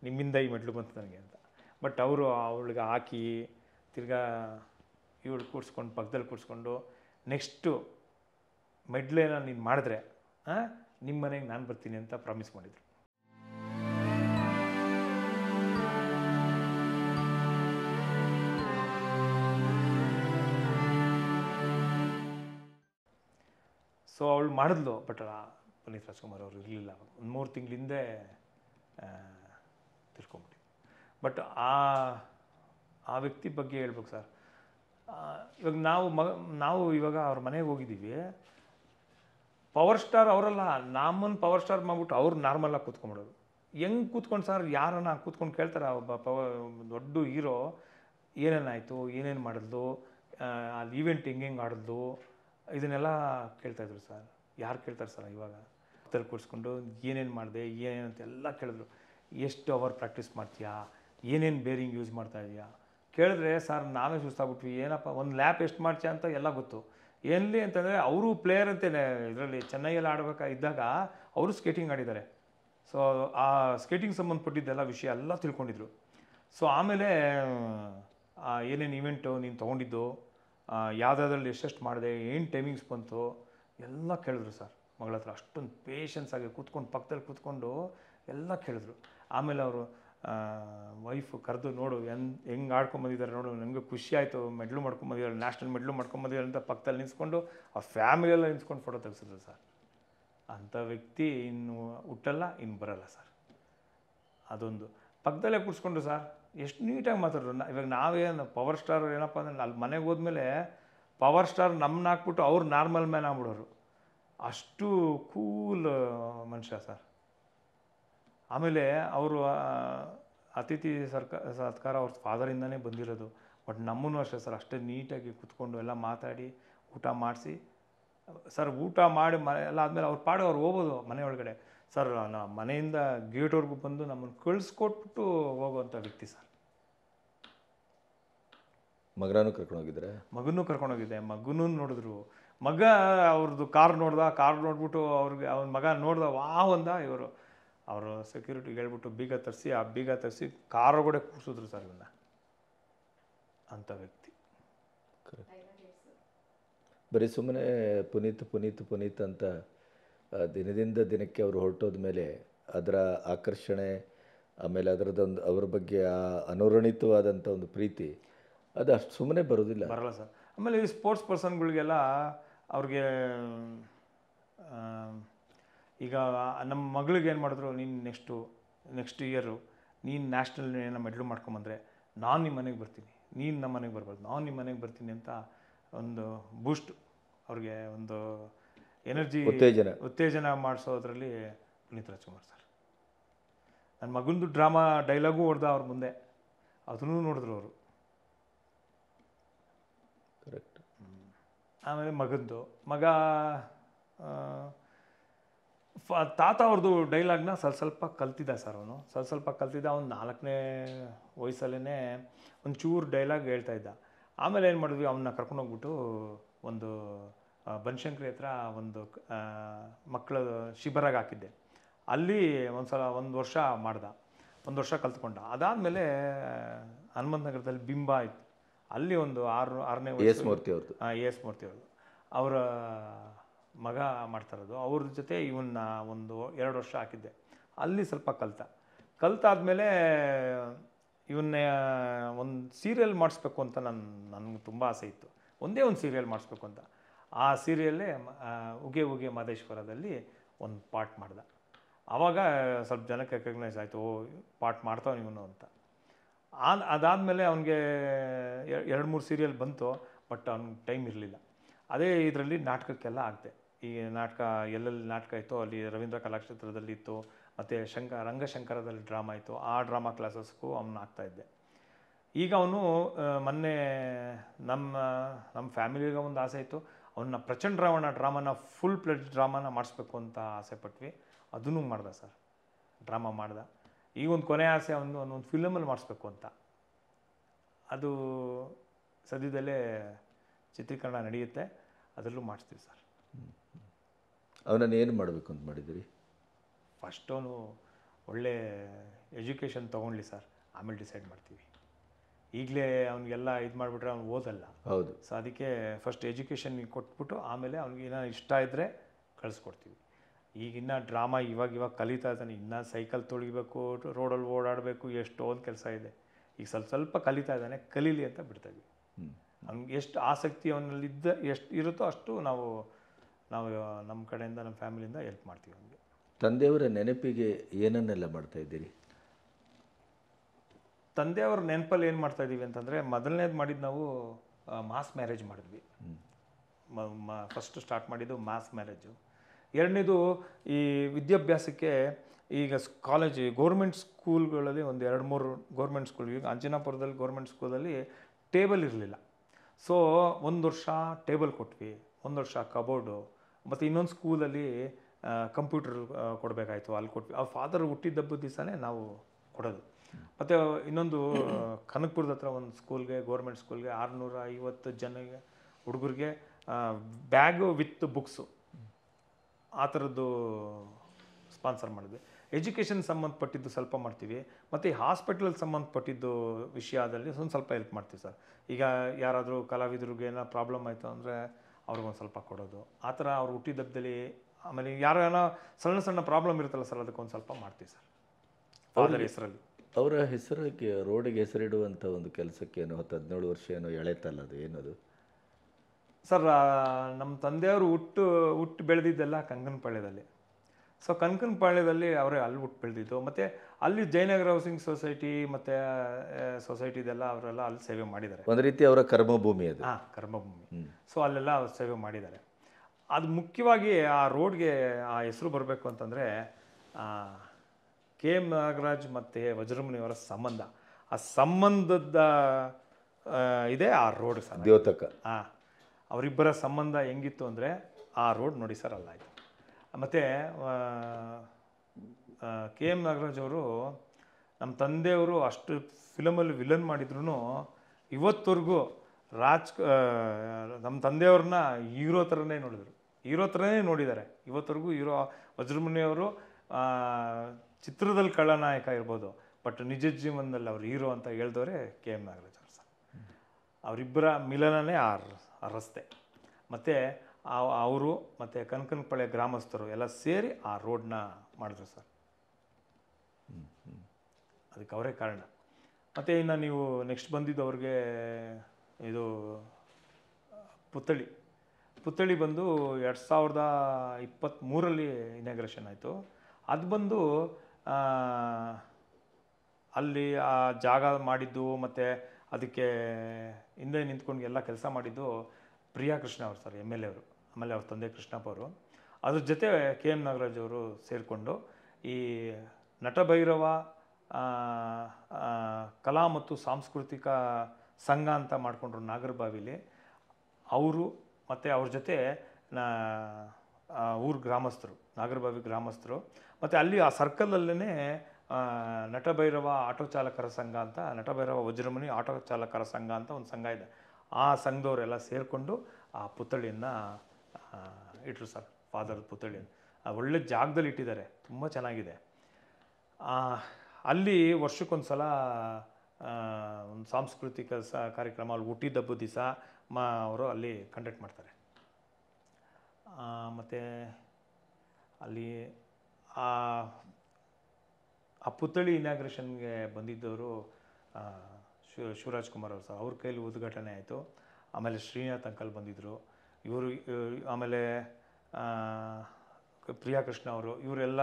[SPEAKER 1] ನಿಮ್ಮಿಂದ ಈ ಮೆಡ್ಲು ಬಂತು ನನಗೆ ಅಂತ ಬಟ್ ಅವರು ಅವಳಿಗೆ ಹಾಕಿ ತಿರ್ಗಾ ಇವಳು ಕೂಡಿಸ್ಕೊಂಡು ಪಕ್ಕದಲ್ಲಿ ಕೂಡಿಸ್ಕೊಂಡು ನೆಕ್ಸ್ಟು ಮೆಡ್ಲೇನ ನೀನು ಮಾಡಿದ್ರೆ ನಿಮ್ಮ ಮನೆಗೆ ನಾನು ಬರ್ತೀನಿ ಅಂತ ಪ್ರಾಮಿಸ್ ಮಾಡಿದರು ಸೊ ಅವಳು ಮಾಡಿದ್ಲು ಬಟ್ ಪುನೀತ್ ರಾಜ್ಕುಮಾರ್ ಅವರು ಇರಲಿಲ್ಲ ಒಂದು ಮೂರು ತಿಂಗಳಿಂದೆ ಹಿಂದೆ ತಿಳ್ಕೊಂಬಿಟ್ಟು ಬಟ್ ಆ ಆ ವ್ಯಕ್ತಿ ಬಗ್ಗೆ ಹೇಳ್ಬೇಕು ಸರ್ ಇವಾಗ ನಾವು ಮಗ ನಾವು ಇವಾಗ ಅವ್ರ ಮನೆಗೆ ಹೋಗಿದ್ದೀವಿ ಪವರ್ ಸ್ಟಾರ್ ಅವರಲ್ಲ ನಮ್ಮನ್ನು ಪವರ್ ಸ್ಟಾರ್ ಮಾಡ್ಬಿಟ್ಟು ಅವ್ರು ನಾರ್ಮಲಾಗಿ ಕೂತ್ಕೊಂಡ್ಬಿಡೋದು ಹೆಂಗೆ ಕೂತ್ಕೊಂಡು ಸರ್ ಯಾರನ್ನ ಕೂತ್ಕೊಂಡು ಕೇಳ್ತಾರೆ ಒಬ್ಬ ಪವ ದೊಡ್ಡ ಹೀರೋ ಏನೇನಾಯಿತು ಏನೇನು ಮಾಡಿದ್ಲು ಅಲ್ಲಿ ಈವೆಂಟ್ ಹೆಂಗೆ ಹೆಂಗೆ ಆಡಿದ್ಲು ಇದನ್ನೆಲ್ಲ ಕೇಳ್ತಾಯಿದ್ರು ಸರ್ ಯಾರು ಕೇಳ್ತಾರೆ ಸರ್ ಇವಾಗ ತಲೆ ಕೂಡಿಸ್ಕೊಂಡು ಏನೇನು ಮಾಡಿದೆ ಏನೇನು ಅಂತೆಲ್ಲ ಕೇಳಿದ್ರು ಎಷ್ಟು ಅವರ್ ಪ್ರಾಕ್ಟೀಸ್ ಮಾಡ್ತೀಯಾ ಏನೇನು ಬೇರಿಂಗ್ ಯೂಸ್ ಮಾಡ್ತಾ ಇದೆಯಾ ಕೇಳಿದ್ರೆ ಸರ್ ನಾವೇ ಸುಸ್ತಾಗ್ಬಿಟ್ವಿ ಏನಪ್ಪ ಒಂದು ಲ್ಯಾಪ್ ಎಷ್ಟು ಮಾಡ್ತೀಯ ಅಂತ ಎಲ್ಲ ಗೊತ್ತು ಎಲ್ಲಿ ಅಂತಂದರೆ ಅವರು ಪ್ಲೇಯರ್ ಅಂತೇನೆ ಇದರಲ್ಲಿ ಚೆನ್ನೈಯಲ್ಲಿ ಆಡಬೇಕಾ ಇದ್ದಾಗ ಅವರು ಸ್ಕೇಟಿಂಗ್ ಆಡಿದ್ದಾರೆ ಸೊ ಆ ಸ್ಕೇಟಿಂಗ್ ಸಂಬಂಧಪಟ್ಟಿದ್ದೆಲ್ಲ ವಿಷಯ ಎಲ್ಲ ತಿಳ್ಕೊಂಡಿದ್ರು ಸೊ ಆಮೇಲೆ ಏನೇನು ಇವೆಂಟು ನೀನು ತೊಗೊಂಡಿದ್ದು ಯಾವುದಾದ್ರಲ್ಲಿ ಎಷ್ಟೆಷ್ಟು ಮಾಡಿದೆ ಏನು ಟೈಮಿಂಗ್ಸ್ ಬಂತು ಎಲ್ಲ ಕೇಳಿದ್ರು ಸರ್ ಮಗಳ ಹತ್ರ ಅಷ್ಟೊಂದು ಪೇಷನ್ಸ್ ಆಗಿ ಕೂತ್ಕೊಂಡು ಪಕ್ಕದಲ್ಲಿ ಕೂತ್ಕೊಂಡು ಎಲ್ಲ ಕೇಳಿದ್ರು ಆಮೇಲೆ ಅವರು ವೈಫ್ ಕರೆದು ನೋಡು ಹೆಂಗ್ ಹೆಂಗೆ ಆಡ್ಕೊಂಬಂದಿದ್ದಾರೆ ನೋಡು ನನಗೆ ಖುಷಿ ಆಯಿತು ಮೆಡ್ಲು ಮಾಡ್ಕೊಂಬಂದಿದ್ದಾರೆ ನ್ಯಾಷನಲ್ ಮೆಡ್ಲು ಮಾಡ್ಕೊಂಬಂದಿದ್ದಾರೆ ಅಂತ ಪಕ್ಕದಲ್ಲಿ ನಿಂತ್ಕೊಂಡು ಆ ಫ್ಯಾಮಿಲಿಯೆಲ್ಲ ನಿಂತ್ಕೊಂಡು ಫೋಟೋ ತೆಗೆಸಿದ್ರು ಸರ್ ಅಂಥ ವ್ಯಕ್ತಿ ಇನ್ನು ಹುಟ್ಟಲ್ಲ ಇನ್ನು ಬರಲ್ಲ ಸರ್ ಅದೊಂದು ಪಕ್ಕದಲ್ಲೇ ಕೂಡಿಸ್ಕೊಂಡು ಸರ್ ಎಷ್ಟು ನೀಟಾಗಿ ಮಾತಾಡ್ರು ಇವಾಗ ನಾವೇನು ಪವರ್ ಸ್ಟಾರ್ ಏನಪ್ಪ ಅಂದ್ರೆ ಅಲ್ಲಿ ಮನೆಗೆ ಹೋದ್ಮೇಲೆ ಪವರ್ ಸ್ಟಾರ್ ನಮ್ಮನ್ನ ಹಾಕ್ಬಿಟ್ಟು ಅವ್ರು ನಾರ್ಮಲ್ ಮ್ಯಾನ್ ಆಗ್ಬಿಡೋರು ಅಷ್ಟು ಕೂಲ್ ಮನುಷ್ಯ ಸರ್ ಆಮೇಲೆ ಅವರು ಅತಿಥಿ ಸರ್ಕ ಸತ್ಕಾರ ಅವ್ರ ಫಾದರಿಂದನೇ ಬಂದಿರೋದು ಬಟ್ ನಮ್ಮನ್ನು ಅಷ್ಟೇ ಸರ್ ಅಷ್ಟೇ ನೀಟಾಗಿ ಕುತ್ಕೊಂಡು ಎಲ್ಲ ಮಾತಾಡಿ ಊಟ ಮಾಡಿಸಿ ಸರ್ ಊಟ ಮಾಡಿ ಮನೆ ಎಲ್ಲ ಆದಮೇಲೆ ಅವ್ರು ಪಾಡು ಅವ್ರು ಹೋಗೋದು ಮನೆಯೊಳಗಡೆ ಸರ್ ನಾ ಮನೆಯಿಂದ ಗೇಟ್ವರೆಗೂ ಬಂದು ನಮ್ಮನ್ನು ಕಳಿಸ್ಕೊಟ್ಬಿಟ್ಟು ಹೋಗುವಂಥ ವ್ಯಕ್ತಿ ಸರ್
[SPEAKER 2] ಮಗನೂ ಕರ್ಕೊಂಡೋಗಿದ್ದಾರೆ
[SPEAKER 1] ಮಗನೂ ಕರ್ಕೊಂಡೋಗಿದ್ದೆ ಮಗನೂ ನೋಡಿದ್ರು ಮಗ ಅವ್ರದ್ದು ಕಾರ್ ನೋಡ್ದ ಕಾರ್ ನೋಡ್ಬಿಟ್ಟು ಅವ್ರಿಗೆ ಅವ್ನ ಮಗ ನೋಡ್ದ ವಾ ಒಂದ ಇವರು ಅವರು ಸೆಕ್ಯೂರಿಟಿಗೆ ಹೇಳ್ಬಿಟ್ಟು ಬೀಗ ತರಿಸಿ ಆ ಬೀಗ ತರಿಸಿ ಕೂಡ ಕೂರಿಸಿದ್ರು ಸರ್ ಇವನ್ನ ಅಂಥ ವ್ಯಕ್ತಿ
[SPEAKER 2] ಬರೀ ಸುಮ್ಮನೆ ಪುನೀತ್ ಪುನೀತ್ ಪುನೀತ್ ಅಂತ ದಿನದಿಂದ ದಿನಕ್ಕೆ ಅವರು ಹೊರಟೋದ ಮೇಲೆ ಅದರ ಆಕರ್ಷಣೆ ಆಮೇಲೆ ಅದರದೊಂದು ಅವ್ರ ಬಗ್ಗೆ ಆ ಅನುರಣಿತವಾದಂಥ ಒಂದು ಪ್ರೀತಿ ಅದು ಅಷ್ಟು ಸುಮ್ಮನೆ ಬರೋದಿಲ್ಲ
[SPEAKER 1] ಬರಲ್ಲ ಸರ್ ಆಮೇಲೆ ಈ ಸ್ಪೋರ್ಟ್ಸ್ ಪರ್ಸನ್ಗಳಿಗೆಲ್ಲ ಅವ್ರಿಗೆ ಈಗ ನಮ್ಮ ಮಗಳಿಗೆ ಏನು ಮಾಡಿದ್ರು ನೀನು ನೆಕ್ಸ್ಟು ನೆಕ್ಸ್ಟ್ ಇಯರು ನೀನು ನ್ಯಾಷನಲ್ ಏನೋ ಮೆಡ್ಲು ಮಾಡ್ಕೊಂಬಂದರೆ ನಾನು ನಿಮ್ಮ ಮನೆಗೆ ಬರ್ತೀನಿ ನೀನು ನಮ್ಮ ಮನೆಗೆ ಬರ್ಬಾರ್ದು ನಾನು ನಿಮ್ಮ ಮನೆಗೆ ಬರ್ತೀನಿ ಅಂತ ಒಂದು ಬೂಸ್ಟ್ ಅವ್ರಿಗೆ ಒಂದು ಎನರ್ಜಿ ಉತ್ತೇಜನ ಉತ್ತೇಜನ ಮಾಡಿಸೋದ್ರಲ್ಲಿ ಪುನೀತ್ ರಾಜ್ಕುಮಾರ್ ಸರ್ ನನ್ನ ಮಗನದು ಡ್ರಾಮಾ ಡೈಲಾಗು ಹೊಡೆದ ಅವ್ರ ಮುಂದೆ ಅದನ್ನೂ ನೋಡಿದ್ರು ಅವರು ಕರೆಕ್ಟ್ ಆಮೇಲೆ ಮಗಂದು ಮಗ ತಾತ ಅವ್ರದ್ದು ಡೈಲಾಗ್ನ ಸ್ವಲ್ಪ ಸ್ವಲ್ಪ ಕಲ್ತಿದ್ದ ಸರ್ ಅವನು ಸ್ವಲ್ಪ ಸ್ವಲ್ಪ ಕಲ್ತಿದ್ದ ಅವ್ನು ನಾಲ್ಕನೇ ವಯಸ್ಸಲ್ಲೇ ಒಂದು ಚೂರು ಡೈಲಾಗ್ ಹೇಳ್ತಾ ಇದ್ದ ಆಮೇಲೆ ಏನು ಮಾಡಿದ್ವಿ ಅವನ್ನ ಕರ್ಕೊಂಡೋಗ್ಬಿಟ್ಟು ಒಂದು ಬನಶಂಕರಿ ಹತ್ರ ಒಂದು ಮಕ್ಕಳ ಶಿಬಿರಾಗ ಹಾಕಿದ್ದೆ ಅಲ್ಲಿ ಒಂದು ಸಲ ಒಂದು ವರ್ಷ ಮಾಡ್ದ ಒಂದು ವರ್ಷ ಕಲ್ತ್ಕೊಂಡ ಅದಾದಮೇಲೆ ಹನುಮಂತ ನಗರದಲ್ಲಿ ಬಿಂಬ ಆಯಿತು ಅಲ್ಲಿ ಒಂದು ಆರು ಆರನೇ ಎಸ್ ಮೂರ್ತಿ ಅವ್ರದ್ದು ಹಾಂ ಎಸ್ ಮೂರ್ತಿ ಅವ್ರದ್ದು ಅವರ ಮಗ ಮಾಡ್ತಾರದು ಅವ್ರ ಜೊತೆ ಇವನ್ನ ಒಂದು ಎರಡು ವರ್ಷ ಹಾಕಿದ್ದೆ ಅಲ್ಲಿ ಸ್ವಲ್ಪ ಕಲಿತ ಕಲ್ತಾದಮೇಲೆ ಇವನ್ನ ಒಂದು ಸೀರಿಯಲ್ ಮಾಡಿಸ್ಬೇಕು ಅಂತ ನನ್ನ ನನಗೆ ತುಂಬ ಆಸೆ ಇತ್ತು ಒಂದೇ ಒಂದು ಸೀರಿಯಲ್ ಮಾಡಿಸ್ಬೇಕು ಅಂತ ಆ ಸೀರಿಯಲ್ಲೇ ಉಗೆ ಉಗೆ ಮಹದೇಶ್ವರದಲ್ಲಿ ಒಂದು ಪಾಟ್ ಮಾಡ್ದ ಆವಾಗ ಸ್ವಲ್ಪ ಜನಕ್ಕೆ ರೆಕಗ್ನೈಸ್ ಆಯಿತು ಓ ಪಾಟ್ ಮಾಡ್ತಾವ ಇವನು ಅಂತ ಆನ್ ಅದಾದಮೇಲೆ ಅವನಿಗೆ ಎರಡು ಮೂರು ಸೀರಿಯಲ್ ಬಂತು ಬಟ್ ಅವ್ನಿಗೆ ಟೈಮ್ ಇರಲಿಲ್ಲ ಅದೇ ಇದರಲ್ಲಿ ನಾಟಕಕ್ಕೆಲ್ಲ ಆಗ್ತೆ ಈ ನಾಟಕ ಎಲ್ಲೆಲ್ಲಿ ನಾಟಕ ಇತ್ತು ಅಲ್ಲಿ ರವೀಂದ್ರ ಕಲಾಕ್ಷೇತ್ರದಲ್ಲಿ ಇತ್ತು ಮತ್ತು ಶಂಕ ರಂಗಶಂಕರದಲ್ಲಿ ಡ್ರಾಮಾ ಇತ್ತು ಆ ಡ್ರಾಮಾ ಕ್ಲಾಸಸ್ಗೂ ಅವನು ಆಗ್ತಾಯಿದ್ದೆ ಈಗ ಅವನು ಮೊನ್ನೆ ನಮ್ಮ ನಮ್ಮ ಫ್ಯಾಮಿಲಿಗ ಒಂದು ಆಸೆ ಇತ್ತು ಅವನ್ನ ಪ್ರಚಂಡ ರಾವಣ ಡ್ರಾಮಾನ ಫುಲ್ ಪ್ಲೇಟ್ ಡ್ರಾಮಾನ ಮಾಡಿಸ್ಬೇಕು ಅಂತ ಆಸೆ ಪಟ್ವಿ ಅದನ್ನು ಮಾಡ್ದೆ ಸರ್ ಡ್ರಾಮಾ ಮಾಡ್ದ ಈಗ ಒಂದು ಕೊನೆ ಆಸೆ ಅವನು ಅವನೊಂದು ಫಿಲಮಲ್ಲಿ ಮಾಡಿಸ್ಬೇಕು ಅಂತ ಅದು ಸದ್ಯದಲ್ಲೇ ಚಿತ್ರೀಕರಣ ನಡೆಯುತ್ತೆ ಅದರಲ್ಲೂ ಮಾಡಿಸ್ತೀವಿ ಸರ್
[SPEAKER 2] ಅವನನ್ನು ಏನು ಮಾಡಬೇಕು ಅಂತ ಮಾಡಿದ್ರಿ
[SPEAKER 1] ಫಸ್ಟ್ ಅವನು ಒಳ್ಳೆ ಎಜುಕೇಷನ್ ತೊಗೊಳ್ಲಿ ಸರ್ ಆಮೇಲೆ ಡಿಸೈಡ್ ಮಾಡ್ತೀವಿ ಈಗಲೇ ಅವನಿಗೆಲ್ಲ ಇದು ಮಾಡಿಬಿಟ್ರೆ ಅವ್ನು ಓದಲ್ಲ ಹೌದು ಸೊ ಅದಕ್ಕೆ ಫಸ್ಟ್ ಎಜುಕೇಷನ್ ಕೊಟ್ಬಿಟ್ಟು ಆಮೇಲೆ ಅವ್ನಿಗೆ ಏನೋ ಇಷ್ಟ ಇದ್ದರೆ ಕಳಿಸ್ಕೊಡ್ತೀವಿ ಈಗಿನ್ನ ಡ್ರಾಮಾ ಇವಾಗ ಇವಾಗ ಕಲಿತಾ ಇದ್ದಾನೆ ಇನ್ನೂ ಸೈಕಲ್ ತೊಳಿಬೇಕು ರೋಡಲ್ಲಿ ಓಡಾಡಬೇಕು ಒಂದು ಕೆಲಸ ಇದೆ ಈಗ ಸ್ವಲ್ಪ ಸ್ವಲ್ಪ ಕಲಿತಾ ಇದ್ದಾನೆ ಕಲೀಲಿ ಅಂತ ಬಿಡ್ತಾಯಿದ್ವಿ ಅವ್ನಿಗೆ ಎಷ್ಟು ಆಸಕ್ತಿ ಅವನಲ್ಲಿದ್ದ ಎಷ್ಟು ಇರುತ್ತೋ ಅಷ್ಟು ನಾವು ನಾವು ನಮ್ಮ ಕಡೆಯಿಂದ ನಮ್ಮ ಫ್ಯಾಮಿಲಿಯಿಂದ ಎಲ್ಪ್ ಮಾಡ್ತೀವಿ ಅವನಿಗೆ
[SPEAKER 2] ತಂದೆಯವರ ನೆನಪಿಗೆ ಏನನ್ನೆಲ್ಲ ಮಾಡ್ತಾ ಇದ್ದೀರಿ
[SPEAKER 1] ತಂದೆಯವರ ನೆನಪಲ್ಲಿ ಏನು ಮಾಡ್ತಾ ಇದ್ದೀವಿ ಅಂತಂದರೆ ಮೊದಲನೇದು ಮಾಡಿದ್ದು ನಾವು ಮಾಸ್ ಮ್ಯಾರೇಜ್ ಮಾಡಿದ್ವಿ ಫಸ್ಟ್ ಸ್ಟಾರ್ಟ್ ಮಾಡಿದ್ದು ಮಾಸ್ ಮ್ಯಾರೇಜು ಎರಡನೇದು ಈ ವಿದ್ಯಾಭ್ಯಾಸಕ್ಕೆ ಈಗ ಕಾಲೇಜ್ ಗೌರ್ಮೆಂಟ್ ಸ್ಕೂಲ್ಗಳಲ್ಲಿ ಒಂದು ಎರಡು ಮೂರು ಗೌರ್ಮೆಂಟ್ ಸ್ಕೂಲ್ ಈಗ ಅಂಜನಾಪುರದಲ್ಲಿ ಗೌರ್ಮೆಂಟ್ ಸ್ಕೂಲಲ್ಲಿ ಟೇಬಲ್ ಇರಲಿಲ್ಲ ಸೊ ಒಂದು ವರ್ಷ ಟೇಬಲ್ ಕೊಟ್ವಿ ಒಂದು ವರ್ಷ ಕಬೋರ್ಡು ಮತ್ತು ಇನ್ನೊಂದು ಸ್ಕೂಲಲ್ಲಿ ಕಂಪ್ಯೂಟರ್ ಕೊಡಬೇಕಾಯ್ತು ಅಲ್ಲಿ ಕೊಟ್ಟು ಆ ಫಾದರ್ ಹುಟ್ಟಿದ್ದಬ್ಬದ ದಿವಸನೇ ನಾವು ಕೊಡೋದು ಮತ್ತು ಇನ್ನೊಂದು ಕನಕಪುರದ ಹತ್ರ ಒಂದು ಸ್ಕೂಲ್ಗೆ ಗೌರ್ಮೆಂಟ್ ಸ್ಕೂಲ್ಗೆ ಆರುನೂರ ಐವತ್ತು ಜನ ಹುಡುಗರಿಗೆ ಬ್ಯಾಗು ವಿತ್ ಬುಕ್ಸು ಆ ಥರದ್ದು ಸ್ಪಾನ್ಸರ್ ಮಾಡಿದ್ವಿ ಎಜುಕೇಷನ್ ಸಂಬಂಧಪಟ್ಟಿದ್ದು ಸ್ವಲ್ಪ ಮಾಡ್ತೀವಿ ಮತ್ತು ಈ ಹಾಸ್ಪಿಟಲ್ ಸಂಬಂಧಪಟ್ಟಿದ್ದು ವಿಷಯದಲ್ಲಿ ಒಂದು ಸ್ವಲ್ಪ ಹೆಲ್ಪ್ ಮಾಡ್ತೀವಿ ಸರ್ ಈಗ ಯಾರಾದರೂ ಕಲಾವಿದ್ರಿಗೆ ಏನೋ ಪ್ರಾಬ್ಲಮ್ ಆಯಿತು ಅಂದರೆ ಅವ್ರಿಗೊಂದು ಸ್ವಲ್ಪ ಕೊಡೋದು ಆ ಥರ ಅವ್ರು ಹಬ್ಬದಲ್ಲಿ ಆಮೇಲೆ ಯಾರೋ ಸಣ್ಣ ಸಣ್ಣ ಪ್ರಾಬ್ಲಮ್ ಇರುತ್ತಲ್ಲ ಸರ್ ಅದಕ್ಕೊಂದು ಸ್ವಲ್ಪ ಮಾಡ್ತೀವಿ ಸರ್ ಅವರ ಹೆಸರಲ್ಲಿ
[SPEAKER 2] ಅವರ ಹೆಸರಿಗೆ ರೋಡಿಗೆ ಹೆಸರಿಡುವಂಥ ಒಂದು ಕೆಲಸಕ್ಕೆ ಏನು ಹತ್ತು ಹದಿನೇಳು ವರ್ಷ ಏನೋ ಎಳೆತಲ್ಲ ಅದು ಏನದು
[SPEAKER 1] ಸರ್ ನಮ್ಮ ತಂದೆಯವರು ಹುಟ್ಟು ಹುಟ್ಟು ಬೆಳೆದಿದ್ದೆಲ್ಲ ಕಂಗನಪಾಳ್ಯದಲ್ಲಿ ಸೊ ಕನಕನಪಾಳ್ಯದಲ್ಲಿ ಅವರೇ ಅಲ್ಲಿ ಹುಟ್ಟು ಬೆಳೆದಿದ್ದು ಮತ್ತು ಅಲ್ಲಿ ಜಯನಗರ ಹೌಸಿಂಗ್ ಸೊಸೈಟಿ ಮತ್ತು ಸೊಸೈಟಿದೆಲ್ಲ ಅವರೆಲ್ಲ ಅಲ್ಲಿ ಸೇವೆ ಮಾಡಿದ್ದಾರೆ ಒಂದು
[SPEAKER 2] ರೀತಿ ಅವರ ಕರ್ಮಭೂಮಿ ಅದು
[SPEAKER 1] ಹಾಂ ಕರ್ಮಭೂಮಿ ಸೊ ಅಲ್ಲೆಲ್ಲ ಅವ್ರು ಸೇವೆ ಮಾಡಿದ್ದಾರೆ ಅದು ಮುಖ್ಯವಾಗಿ ಆ ರೋಡ್ಗೆ ಆ ಹೆಸರು ಬರಬೇಕು ಅಂತಂದರೆ ಕೆ ಎಮ್ ನಾಗರಾಜ್ ಮತ್ತು ವಜ್ರಮುನಿಯವರ ಸಂಬಂಧ ಆ ಸಂಬಂಧದ ಇದೆ ಆ ರೋಡ್ ಸರ್ ದ್ಯೋತಕ ಹಾಂ ಅವರಿಬ್ಬರ ಸಂಬಂಧ ಹೆಂಗಿತ್ತು ಅಂದರೆ ಆ ರೋಡ್ ನೋಡಿ ಸರ್ ಅಲ್ಲಾಯಿತು ಮತ್ತು ಕೆ ಎಮ್ ನಾಗರಾಜ್ ಅವರು ನಮ್ಮ ತಂದೆಯವರು ಅಷ್ಟು ಫಿಲಮಲ್ಲಿ ವಿಲನ್ ಮಾಡಿದ್ರು ಇವತ್ತವರೆಗೂ ರಾಜ್ ನಮ್ಮ ತಂದೆಯವ್ರನ್ನ ಹೀರೋ ಥರನೇ ನೋಡಿದರು ಹೀರೋ ಥರನೇ ನೋಡಿದ್ದಾರೆ ಇವತ್ತವರೆಗೂ ಹೀರೋ ವಜ್ರಮುನಿಯವರು ಚಿತ್ರದಲ್ಲಿ ಕಳ್ಳನಾಯಕ ಇರ್ಬೋದು ಬಟ್ ನಿಜ ಜೀವನದಲ್ಲಿ ಅವ್ರು ಹೀರೋ ಅಂತ ಹೇಳ್ದವರೇ ಕೆ ಎಮ್ ನಾಗರಾಜ್ ಅವರು ಸರ್ ಅವರಿಬ್ಬರ ಮಿಲನನೇ ಆ ರಸ್ತೆ ಮತ್ತು ಆ ಅವರು ಮತ್ತು ಕನಕನಪಳ್ಳಿ ಗ್ರಾಮಸ್ಥರು ಎಲ್ಲ ಸೇರಿ ಆ ರೋಡನ್ನ ಮಾಡಿದ್ರು ಸರ್ ಅದಕ್ಕೆ ಅವರೇ ಕಾರಣ ಮತ್ತು ಇನ್ನು ನೀವು ನೆಕ್ಸ್ಟ್ ಬಂದಿದ್ದು ಅವ್ರಿಗೆ ಇದು ಪುತ್ಥಳಿ ಪುತ್ಥಳಿ ಬಂದು ಎರಡು ಸಾವಿರದ ಇಪ್ಪತ್ತ್ಮೂರಲ್ಲಿ ಇನಾಗ್ರೇಷನ್ ಆಯಿತು ಅದು ಬಂದು ಅಲ್ಲಿ ಆ ಜಾಗ ಮಾಡಿದ್ದು ಮತ್ತು ಅದಕ್ಕೆ ಹಿಂದೆ ನಿಂತ್ಕೊಂಡು ಎಲ್ಲ ಕೆಲಸ ಮಾಡಿದ್ದು ಪ್ರಿಯಾ ಕೃಷ್ಣ ಅವರು ಸರ್ ಎಮ್ ಎಲ್ ಎ ಅವರು ಆಮೇಲೆ ಅವ್ರ ತಂದೆ ಕೃಷ್ಣಪ್ಪ ಅವರು ಅದ್ರ ಜೊತೆ ಕೆ ಎಮ್ ನಾಗರಾಜ್ ಅವರು ಸೇರಿಕೊಂಡು ಈ ನಟಭೈರವ ಕಲಾ ಮತ್ತು ಸಾಂಸ್ಕೃತಿಕ ಸಂಘ ಅಂತ ಮಾಡಿಕೊಂಡ್ರು ನಾಗರಬಾವಿಲಿ ಅವರು ಮತ್ತು ಅವ್ರ ಜೊತೆ ಊರು ಗ್ರಾಮಸ್ಥರು ನಾಗರಬಾವಿ ಗ್ರಾಮಸ್ಥರು ಮತ್ತು ಅಲ್ಲಿ ಆ ಸರ್ಕಲಲ್ಲೇ ನಟಭೈರವ ಆಟೋ ಚಾಲಕರ ಸಂಘ ಅಂತ ನಟಭೈರವ ವಜ್ರಮುನಿ ಆಟೋ ಚಾಲಕರ ಸಂಘ ಅಂತ ಒಂದು ಸಂಘ ಇದೆ ಆ ಸಂಘದವರೆಲ್ಲ ಸೇರಿಕೊಂಡು ಆ ಪುತ್ಥಳಿಯನ್ನು ಇಟ್ಟರು ಸರ್ ಫಾದರ್ ಪುತ್ಥಳಿಯನ್ನು ಒಳ್ಳೆ ಜಾಗದಲ್ಲಿ ಇಟ್ಟಿದ್ದಾರೆ ತುಂಬ ಚೆನ್ನಾಗಿದೆ ಅಲ್ಲಿ ವರ್ಷಕ್ಕೊಂದು ಸಲ ಒಂದು ಸಾಂಸ್ಕೃತಿಕ ಸ ಕಾರ್ಯಕ್ರಮ ಅಲ್ಲಿ ಹುಟ್ಟಿದಬ್ಬು ದಿವಸ ಮ ಅವರು ಅಲ್ಲಿ ಕಂಡಕ್ಟ್ ಮಾಡ್ತಾರೆ ಮತ್ತು ಅಲ್ಲಿ ಆ ಪುತ್ಥಳಿ ಇನಾಗ್ರೇಷನ್ಗೆ ಬಂದಿದ್ದವರು ಶಿವ ಶಿವರಾಜ್ ಕುಮಾರ್ ಅವರು ಸಹ ಅವ್ರ ಕೈಲಿ ಉದ್ಘಾಟನೆ ಆಯಿತು ಆಮೇಲೆ ಶ್ರೀನಾಥ್ ಅಂಕಲ್ ಬಂದಿದ್ದರು ಇವರು ಆಮೇಲೆ ಪ್ರಿಯಾಕೃಷ್ಣ ಅವರು ಇವರೆಲ್ಲ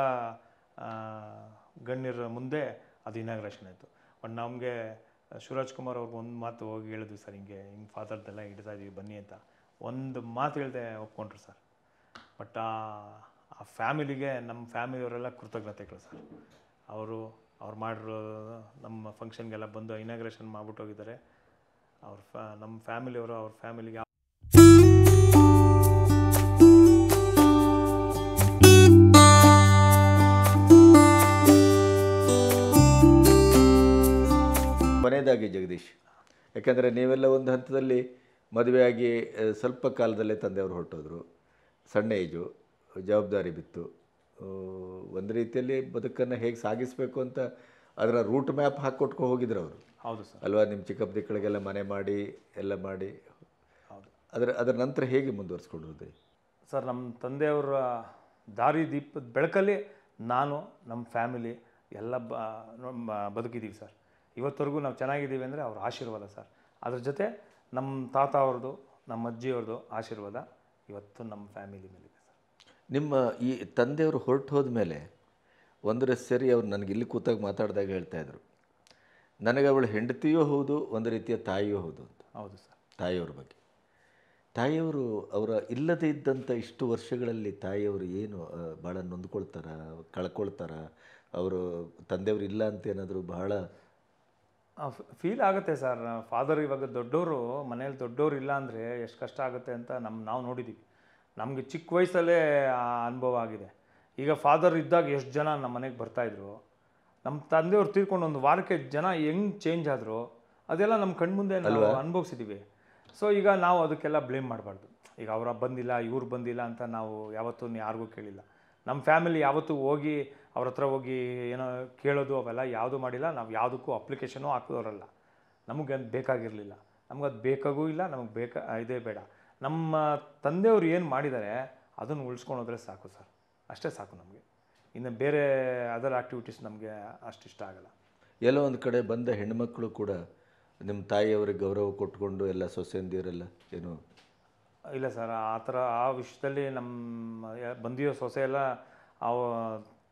[SPEAKER 1] ಗಣ್ಯರ ಮುಂದೆ ಅದು ಇನಾಗ್ರೇಷನ್ ಆಯಿತು ಬಟ್ ನಮಗೆ ಶಿವರಾಜ್ ಕುಮಾರ್ ಅವ್ರಿಗೆ ಒಂದು ಮಾತು ಹೋಗಿ ಹೇಳಿದ್ವಿ ಸರ್ ಹಿಂಗೆ ಹಿಂಗೆ ಫಾದರ್ದೆಲ್ಲ ಹಿಡ್ತಾ ಇದ್ದೀವಿ ಬನ್ನಿ ಅಂತ ಒಂದು ಮಾತು ಹೇಳ್ದೆ ಒಪ್ಕೊಂಡ್ರು ಸರ್ ಬಟ್ ಆ ಫ್ಯಾಮಿಲಿಗೆ ನಮ್ಮ ಫ್ಯಾಮಿಲಿಯವರೆಲ್ಲ ಕೃತಜ್ಞತೆಗಳು ಸರ್ ಅವರು ಅವ್ರು ಮಾಡಿರೋ ನಮ್ಮ ಫಂಕ್ಷನ್ಗೆಲ್ಲ ಬಂದು ಇನಾಗ್ರೇಷನ್ ಮಾಡ್ಬಿಟ್ಟು ಹೋಗಿದ್ದಾರೆ ಅವ್ರ ಫ್ಯಾ ನಮ್ಮ ಫ್ಯಾಮಿಲಿಯವರು ಅವ್ರ ಫ್ಯಾಮಿಲಿಗೆ
[SPEAKER 2] ಮನೆಯದಾಗಿ ಜಗದೀಶ್ ಯಾಕೆಂದರೆ ನೀವೆಲ್ಲ ಒಂದು ಹಂತದಲ್ಲಿ ಮದುವೆಯಾಗಿ ಸ್ವಲ್ಪ ಕಾಲದಲ್ಲೇ ತಂದೆಯವರು ಹೊರಟೋದ್ರು ಸಣ್ಣ ಏಜು ಜವಾಬ್ದಾರಿ ಬಿತ್ತು ಒಂದು ರೀತಿಯಲ್ಲಿ ಬದುಕನ್ನು ಹೇಗೆ ಸಾಗಿಸಬೇಕು ಅಂತ ಅದರ ರೂಟ್ ಮ್ಯಾಪ್ ಹಾಕಿ ಕೊಟ್ಕೊ ಹೋಗಿದ್ರು ಅವರು ಹೌದು ಸರ್ ಅಲ್ವಾ ನಿಮ್ಮ ಚಿಕ್ಕಪ್ಪ ಮನೆ
[SPEAKER 1] ಮಾಡಿ ಎಲ್ಲ ಮಾಡಿ ಅದರ ಅದರ ನಂತರ ಹೇಗೆ ಮುಂದುವರಿಸ್ಕೊಳ್ಳೋದು ಸರ್ ನಮ್ಮ ತಂದೆಯವರ ದಾರಿ ದೀಪದ ಬೆಳಕಲ್ಲಿ ನಾನು ನಮ್ಮ ಫ್ಯಾಮಿಲಿ ಎಲ್ಲ ಬದುಕಿದ್ದೀವಿ ಸರ್ ಇವತ್ತರೆಗೂ ನಾವು ಚೆನ್ನಾಗಿದ್ದೀವಿ ಅಂದರೆ ಅವ್ರ ಆಶೀರ್ವಾದ ಸರ್ ಅದ್ರ ಜೊತೆ ನಮ್ಮ ತಾತ ಅವ್ರದ್ದು ನಮ್ಮ ಅಜ್ಜಿಯವ್ರದ್ದು ಆಶೀರ್ವಾದ ಇವತ್ತು ನಮ್ಮ ಫ್ಯಾಮಿಲಿ ಮೇಲೆ
[SPEAKER 2] ನಿಮ್ಮ ಈ ತಂದೆಯವರು ಹೊರಟು ಮೇಲೆ ಒಂದರ ಸರಿ ಅವ್ರು ನನಗೆ ಇಲ್ಲಿ ಕೂತಾಗ ಮಾತಾಡಿದಾಗ ಹೇಳ್ತಾಯಿದ್ರು ನನಗೆ ಅವಳು ಹೆಂಡತಿಯೂ ಹೌದು ಒಂದು ರೀತಿಯ ತಾಯಿಯೂ ಹೌದು
[SPEAKER 1] ಅಂತ ಹೌದು ಸರ್
[SPEAKER 2] ತಾಯಿಯವ್ರ ಬಗ್ಗೆ ತಾಯಿಯವರು ಅವರ ಇಲ್ಲದೇ ಇದ್ದಂಥ ಇಷ್ಟು ವರ್ಷಗಳಲ್ಲಿ ತಾಯಿಯವರು ಏನು ಭಾಳ ನೊಂದ್ಕೊಳ್ತಾರ ಕಳ್ಕೊಳ್ತಾರ ಅವರು ತಂದೆಯವರು ಇಲ್ಲ ಅಂತ ಏನಾದರೂ ಬಹಳ
[SPEAKER 1] ಫೀಲ್ ಆಗುತ್ತೆ ಸರ್ ಫಾದರ್ ಇವಾಗ ದೊಡ್ಡವರು ಮನೇಲಿ ದೊಡ್ಡವರು ಇಲ್ಲ ಅಂದರೆ ಎಷ್ಟು ಕಷ್ಟ ಆಗುತ್ತೆ ಅಂತ ನಮ್ಮ ನಾವು ನೋಡಿದ್ದೀವಿ ನಮಗೆ ಚಿಕ್ಕ ವಯಸ್ಸಲ್ಲೇ ಆ ಅನುಭವ ಆಗಿದೆ ಈಗ ಫಾದರ್ ಇದ್ದಾಗ ಎಷ್ಟು ಜನ ನಮ್ಮ ಮನೆಗೆ ಬರ್ತಾಯಿದ್ರು ನಮ್ಮ ತಂದೆಯವ್ರು ತೀರ್ಕೊಂಡು ಒಂದು ವಾರಕ್ಕೆ ಜನ ಹೆಂಗೆ ಚೇಂಜ್ ಆದರು ಅದೆಲ್ಲ ನಮ್ಮ ಕಣ್ಮುಂದೆ ನಾವು ಅನುಭವಿಸಿದ್ದೀವಿ ಸೊ ಈಗ ನಾವು ಅದಕ್ಕೆಲ್ಲ ಬ್ಲೇಮ್ ಮಾಡಬಾರ್ದು ಈಗ ಅವರ ಬಂದಿಲ್ಲ ಇವ್ರು ಬಂದಿಲ್ಲ ಅಂತ ನಾವು ಯಾವತ್ತೂ ಯಾರಿಗೂ ಕೇಳಿಲ್ಲ ನಮ್ಮ ಫ್ಯಾಮಿಲಿ ಯಾವತ್ತೂ ಹೋಗಿ ಅವ್ರ ಹತ್ರ ಹೋಗಿ ಏನೋ ಕೇಳೋದು ಅವೆಲ್ಲ ಯಾವುದು ಮಾಡಿಲ್ಲ ನಾವು ಯಾವುದಕ್ಕೂ ಅಪ್ಲಿಕೇಶನು ಹಾಕಿದವರಲ್ಲ ನಮಗೆ ಅದು ಬೇಕಾಗಿರಲಿಲ್ಲ ಅದು ಬೇಕಾಗೂ ಇಲ್ಲ ನಮಗೆ ಬೇಕಾ ಇದೇ ಬೇಡ ನಮ್ಮ ತಂದೆಯವರು ಏನು ಮಾಡಿದ್ದಾರೆ ಅದನ್ನು ಉಳಿಸ್ಕೊಂಡು ಸಾಕು ಸರ್ ಅಷ್ಟೇ ಸಾಕು ನಮಗೆ ಇನ್ನು ಬೇರೆ ಅದರ್ ಆ್ಯಕ್ಟಿವಿಟೀಸ್ ನಮಗೆ ಇಷ್ಟ ಆಗಲ್ಲ
[SPEAKER 2] ಎಲ್ಲೋ ಒಂದು ಕಡೆ ಬಂದ ಹೆಣ್ಮಕ್ಳು ಕೂಡ ನಿಮ್ಮ ತಾಯಿಯವರಿಗೆ ಗೌರವ ಕೊಟ್ಕೊಂಡು ಎಲ್ಲ ಸೊಸೆಯಂದಿರೆಲ್ಲ ಏನು
[SPEAKER 1] ಇಲ್ಲ ಸರ್ ಆ ಥರ ಆ ವಿಷಯದಲ್ಲಿ ನಮ್ಮ ಬಂದಿರೋ ಸೊಸೆ ಎಲ್ಲ ಅವ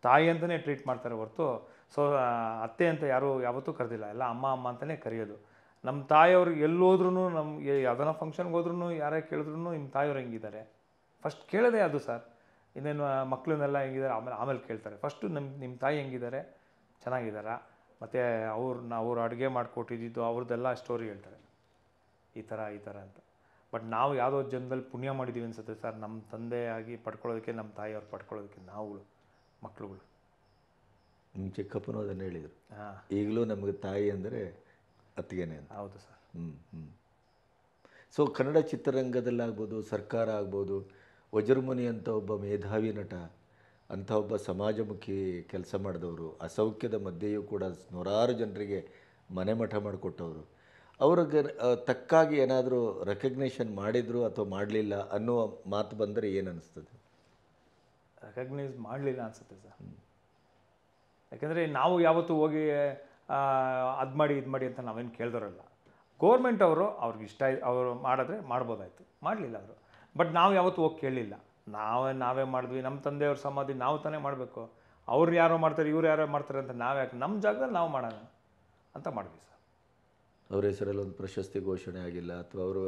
[SPEAKER 1] ತಾಯಿ ಅಂತಲೇ ಟ್ರೀಟ್ ಮಾಡ್ತಾರೆ ಹೊರತು ಸೊ ಅತ್ತೆ ಅಂತ ಯಾರೂ ಯಾವತ್ತೂ ಕರೆದಿಲ್ಲ ಎಲ್ಲ ಅಮ್ಮ ಅಮ್ಮ ಅಂತಲೇ ಕರೆಯೋದು ನಮ್ಮ ತಾಯಿಯವ್ರಿಗೆ ಎಲ್ಲೋದ್ರೂ ನಮಗೆ ಯಾವ್ದಾನ ಫಂಕ್ಷನ್ಗೆ ಹೋದ್ರೂ ಯಾರೇ ಕೇಳಿದ್ರು ನಿಮ್ಮ ತಾಯಿಯವ್ರು ಹೆಂಗಿದ್ದಾರೆ ಫಸ್ಟ್ ಕೇಳೋದೇ ಅದು ಸರ್ ಇನ್ನೇನು ಮಕ್ಕಳನ್ನೆಲ್ಲ ಹೆಂಗಿದ್ದಾರೆ ಆಮೇಲೆ ಆಮೇಲೆ ಕೇಳ್ತಾರೆ ಫಸ್ಟು ನಮ್ಮ ನಿಮ್ಮ ತಾಯಿ ಹೆಂಗಿದ್ದಾರೆ ಚೆನ್ನಾಗಿದ್ದಾರಾ ಮತ್ತು ನಾವು ಅವ್ರು ಅಡುಗೆ ಮಾಡಿಕೊಟ್ಟಿದ್ದು ಅವ್ರದ್ದೆಲ್ಲ ಸ್ಟೋರಿ ಹೇಳ್ತಾರೆ ಈ ಥರ ಈ ಥರ ಅಂತ ಬಟ್ ನಾವು ಯಾವುದೋ ಜನ್ಮದಲ್ಲಿ ಪುಣ್ಯ ಮಾಡಿದ್ದೀವಿ ಅನ್ಸುತ್ತೆ ಸರ್ ನಮ್ಮ ತಂದೆಯಾಗಿ ಪಡ್ಕೊಳ್ಳೋದಕ್ಕೆ ನಮ್ಮ ತಾಯಿಯವ್ರು ಪಡ್ಕೊಳ್ಳೋದಕ್ಕೆ ನಾವುಗಳು ಮಕ್ಕಳುಗಳು
[SPEAKER 2] ನಿಮ್ಮ ಚಿಕ್ಕಪ್ಪನೂ ಅದನ್ನು ಹೇಳಿದರು ಈಗಲೂ ನಮಗೆ ತಾಯಿ ಅಂದರೆ ಅತ್ತಿಗೆನೆ ಅಂತ ಹೌದು ಸರ್ ಹ್ಞೂ ಹ್ಞೂ ಸೊ ಕನ್ನಡ ಚಿತ್ರರಂಗದಲ್ಲಾಗ್ಬೋದು ಸರ್ಕಾರ ಆಗ್ಬೋದು ವಜ್ರಮುನಿ ಅಂತ ಒಬ್ಬ ಮೇಧಾವಿ ನಟ ಅಂಥ ಒಬ್ಬ ಸಮಾಜಮುಖಿ ಕೆಲಸ ಮಾಡಿದವರು ಅಸೌಖ್ಯದ ಮಧ್ಯೆಯೂ ಕೂಡ ನೂರಾರು ಜನರಿಗೆ ಮನೆ ಮಠ ಮಾಡಿಕೊಟ್ಟವರು ಅವ್ರಿಗೆ ತಕ್ಕಾಗಿ ಏನಾದರೂ ರೆಕಗ್ನೇಷನ್ ಮಾಡಿದರು ಅಥವಾ ಮಾಡಲಿಲ್ಲ ಅನ್ನುವ ಮಾತು ಬಂದರೆ ಏನು ಅನಿಸ್ತದೆ
[SPEAKER 1] ರೆಕಗ್ನೈಸ್ ಮಾಡಲಿಲ್ಲ ಅನಿಸುತ್ತೆ ಸರ್ ಯಾಕೆಂದರೆ ನಾವು ಯಾವತ್ತೂ ಹೋಗಿ ಅದು ಮಾಡಿ ಇದು ಮಾಡಿ ಅಂತ ನಾವೇನು ಕೇಳ್ದವರಲ್ಲ ಗೋರ್ಮೆಂಟ್ ಅವರು ಅವ್ರಿಗೆ ಇಷ್ಟ ಅವರು ಮಾಡಿದ್ರೆ ಮಾಡ್ಬೋದಾಯ್ತು ಮಾಡಲಿಲ್ಲ ಅವರು ಬಟ್ ನಾವು ಯಾವತ್ತೂ ಹೋಗಿ ಕೇಳಲಿಲ್ಲ ನಾವೇ ನಾವೇ ಮಾಡಿದ್ವಿ ನಮ್ಮ ತಂದೆಯವ್ರ ಸಮಾಧಿ ನಾವು ತಾನೇ ಮಾಡಬೇಕು ಅವ್ರು ಯಾರೋ ಮಾಡ್ತಾರೆ ಇವ್ರು ಯಾರೋ ಮಾಡ್ತಾರೆ ಅಂತ ನಾವು ಯಾಕೆ ನಮ್ಮ ಜಾಗದಲ್ಲಿ ನಾವು ಮಾಡೋಣ ಅಂತ ಮಾಡಿದ್ವಿ ಸರ್
[SPEAKER 2] ಅವ್ರ ಹೆಸರಲ್ಲಿ ಒಂದು ಪ್ರಶಸ್ತಿ ಘೋಷಣೆ ಆಗಿಲ್ಲ ಅಥವಾ ಅವರು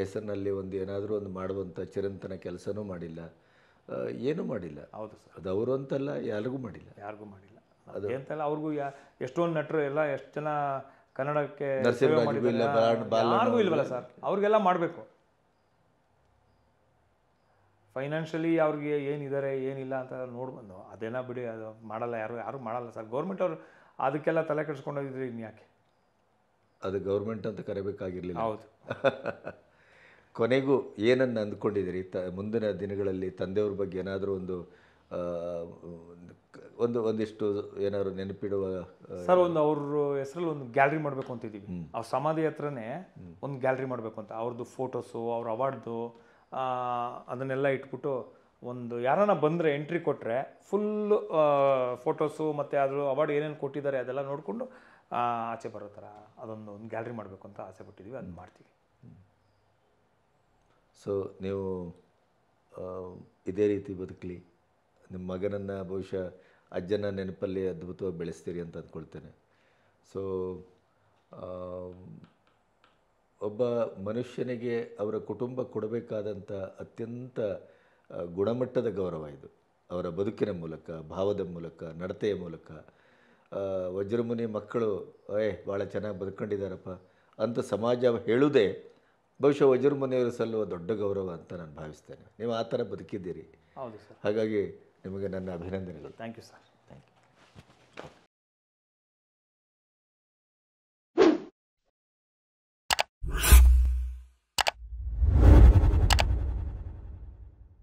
[SPEAKER 2] ಹೆಸರಿನಲ್ಲಿ ಒಂದು ಏನಾದರೂ ಒಂದು ಮಾಡುವಂಥ ಚಿರಂತನ ಕೆಲಸನೂ ಮಾಡಿಲ್ಲ
[SPEAKER 1] ಏನೂ ಮಾಡಿಲ್ಲ ಹೌದು ಸರ್ ಅದು ಅವರು ಅಂತಲ್ಲ ಯಾರಿಗೂ ಮಾಡಿಲ್ಲ ಯಾರಿಗೂ ಮಾಡಿಲ್ಲ ಎಂತೆಲ್ಲ ಅವ್ರಿಗೂ ಎಷ್ಟೊಂದು ನಟರು ಎಲ್ಲ ಎಷ್ಟು ಜನ ಕನ್ನಡಕ್ಕೆ ಯಾರಿಗೂ ಇಲ್ವಲ್ಲ ಸರ್ ಅವ್ರಿಗೆಲ್ಲ ಮಾಡಬೇಕು ಫೈನಾನ್ಷಿಯಲಿ ಅವ್ರಿಗೆ ಏನಿದ್ದಾರೆ ಏನಿಲ್ಲ ಅಂತ ನೋಡ್ಬಂದು ಅದೇನ ಬಿಡಿ ಅದು ಮಾಡಲ್ಲ ಯಾರು ಯಾರು ಮಾಡಲ್ಲ ಸರ್ ಗೌರ್ಮೆಂಟ್ ಅವರು ಅದಕ್ಕೆಲ್ಲ ತಲೆ ಕೆಡಿಸ್ಕೊಂಡೋಗಿದ್ರಿ ಇನ್ಯಾಕೆ
[SPEAKER 2] ಅದು ಗೌರ್ಮೆಂಟ್ ಅಂತ ಕರಿಬೇಕಾಗಿರ್ಲಿಲ್ಲ ಹೌದು <laughs> ಕೊನೆಗೂ ಏನನ್ನು ಅಂದ್ಕೊಂಡಿದ್ದೀರಿ ತ ಮುಂದಿನ ದಿನಗಳಲ್ಲಿ ತಂದೆಯವ್ರ ಬಗ್ಗೆ ಏನಾದರೂ ಒಂದು ಒಂದು ಒಂದಿಷ್ಟು ಏನಾದ್ರು ನೆನಪಿಡುವ ಸರ್ ಒಂದು
[SPEAKER 1] ಅವ್ರ ಹೆಸರಲ್ಲಿ ಒಂದು ಗ್ಯಾಲರಿ ಮಾಡಬೇಕು ಅಂತ ಇದೀವಿ ಅವ್ರ ಸಮಾಧಿ ಹತ್ರನೇ ಒಂದು ಗ್ಯಾಲರಿ ಮಾಡಬೇಕು ಅಂತ ಅವ್ರದ್ದು ಫೋಟೋಸು ಅವ್ರ ಅವಾರ್ಡ್ದು ಅದನ್ನೆಲ್ಲ ಇಟ್ಬಿಟ್ಟು ಒಂದು ಯಾರನ್ನ ಬಂದರೆ ಎಂಟ್ರಿ ಕೊಟ್ಟರೆ ಫುಲ್ಲು ಫೋಟೋಸು ಮತ್ತು ಅದ್ರ ಅವಾರ್ಡ್ ಏನೇನು ಕೊಟ್ಟಿದ್ದಾರೆ ಅದೆಲ್ಲ ನೋಡಿಕೊಂಡು ಆಚೆ ಬರೋ ಥರ ಅದೊಂದು ಒಂದು ಗ್ಯಾಲರಿ ಮಾಡಬೇಕು ಅಂತ ಆಸೆ ಪಟ್ಟಿದ್ದೀವಿ ಅದನ್ನ ಮಾಡ್ತೀವಿ
[SPEAKER 2] ಸೊ ನೀವು ಇದೇ ರೀತಿ ಬದುಕಲಿ ನಿಮ್ಮ ಮಗನನ್ನು ಬಹುಶಃ ಅಜ್ಜನ ನೆನಪಲ್ಲಿ ಅದ್ಭುತವಾಗಿ ಬೆಳೆಸ್ತೀರಿ ಅಂತ ಅಂದ್ಕೊಳ್ತೇನೆ ಸೊ ಒಬ್ಬ ಮನುಷ್ಯನಿಗೆ ಅವರ ಕುಟುಂಬ ಕೊಡಬೇಕಾದಂಥ ಅತ್ಯಂತ ಗುಣಮಟ್ಟದ ಗೌರವ ಇದು ಅವರ ಬದುಕಿನ ಮೂಲಕ ಭಾವದ ಮೂಲಕ ನಡತೆಯ ಮೂಲಕ ವಜ್ರಮುನಿ ಮಕ್ಕಳು ಏ ಭಾಳ ಚೆನ್ನಾಗಿ ಬದುಕೊಂಡಿದ್ದಾರಪ್ಪ ಅಂತ ಸಮಾಜ ಹೇಳುವುದೇ ಬಹುಶಃ ವಜ್ರಮುನಿಯವರು ಸಲ್ಲುವ ದೊಡ್ಡ ಗೌರವ ಅಂತ ನಾನು ಭಾವಿಸ್ತೇನೆ ನೀವು ಆ ಥರ ಬದುಕಿದ್ದೀರಿ ಹಾಗಾಗಿ ನಿಮಗೆ ನನ್ನ ಅಭಿನಂದನೆಗಳು ಥ್ಯಾಂಕ್ ಯು ಸರ್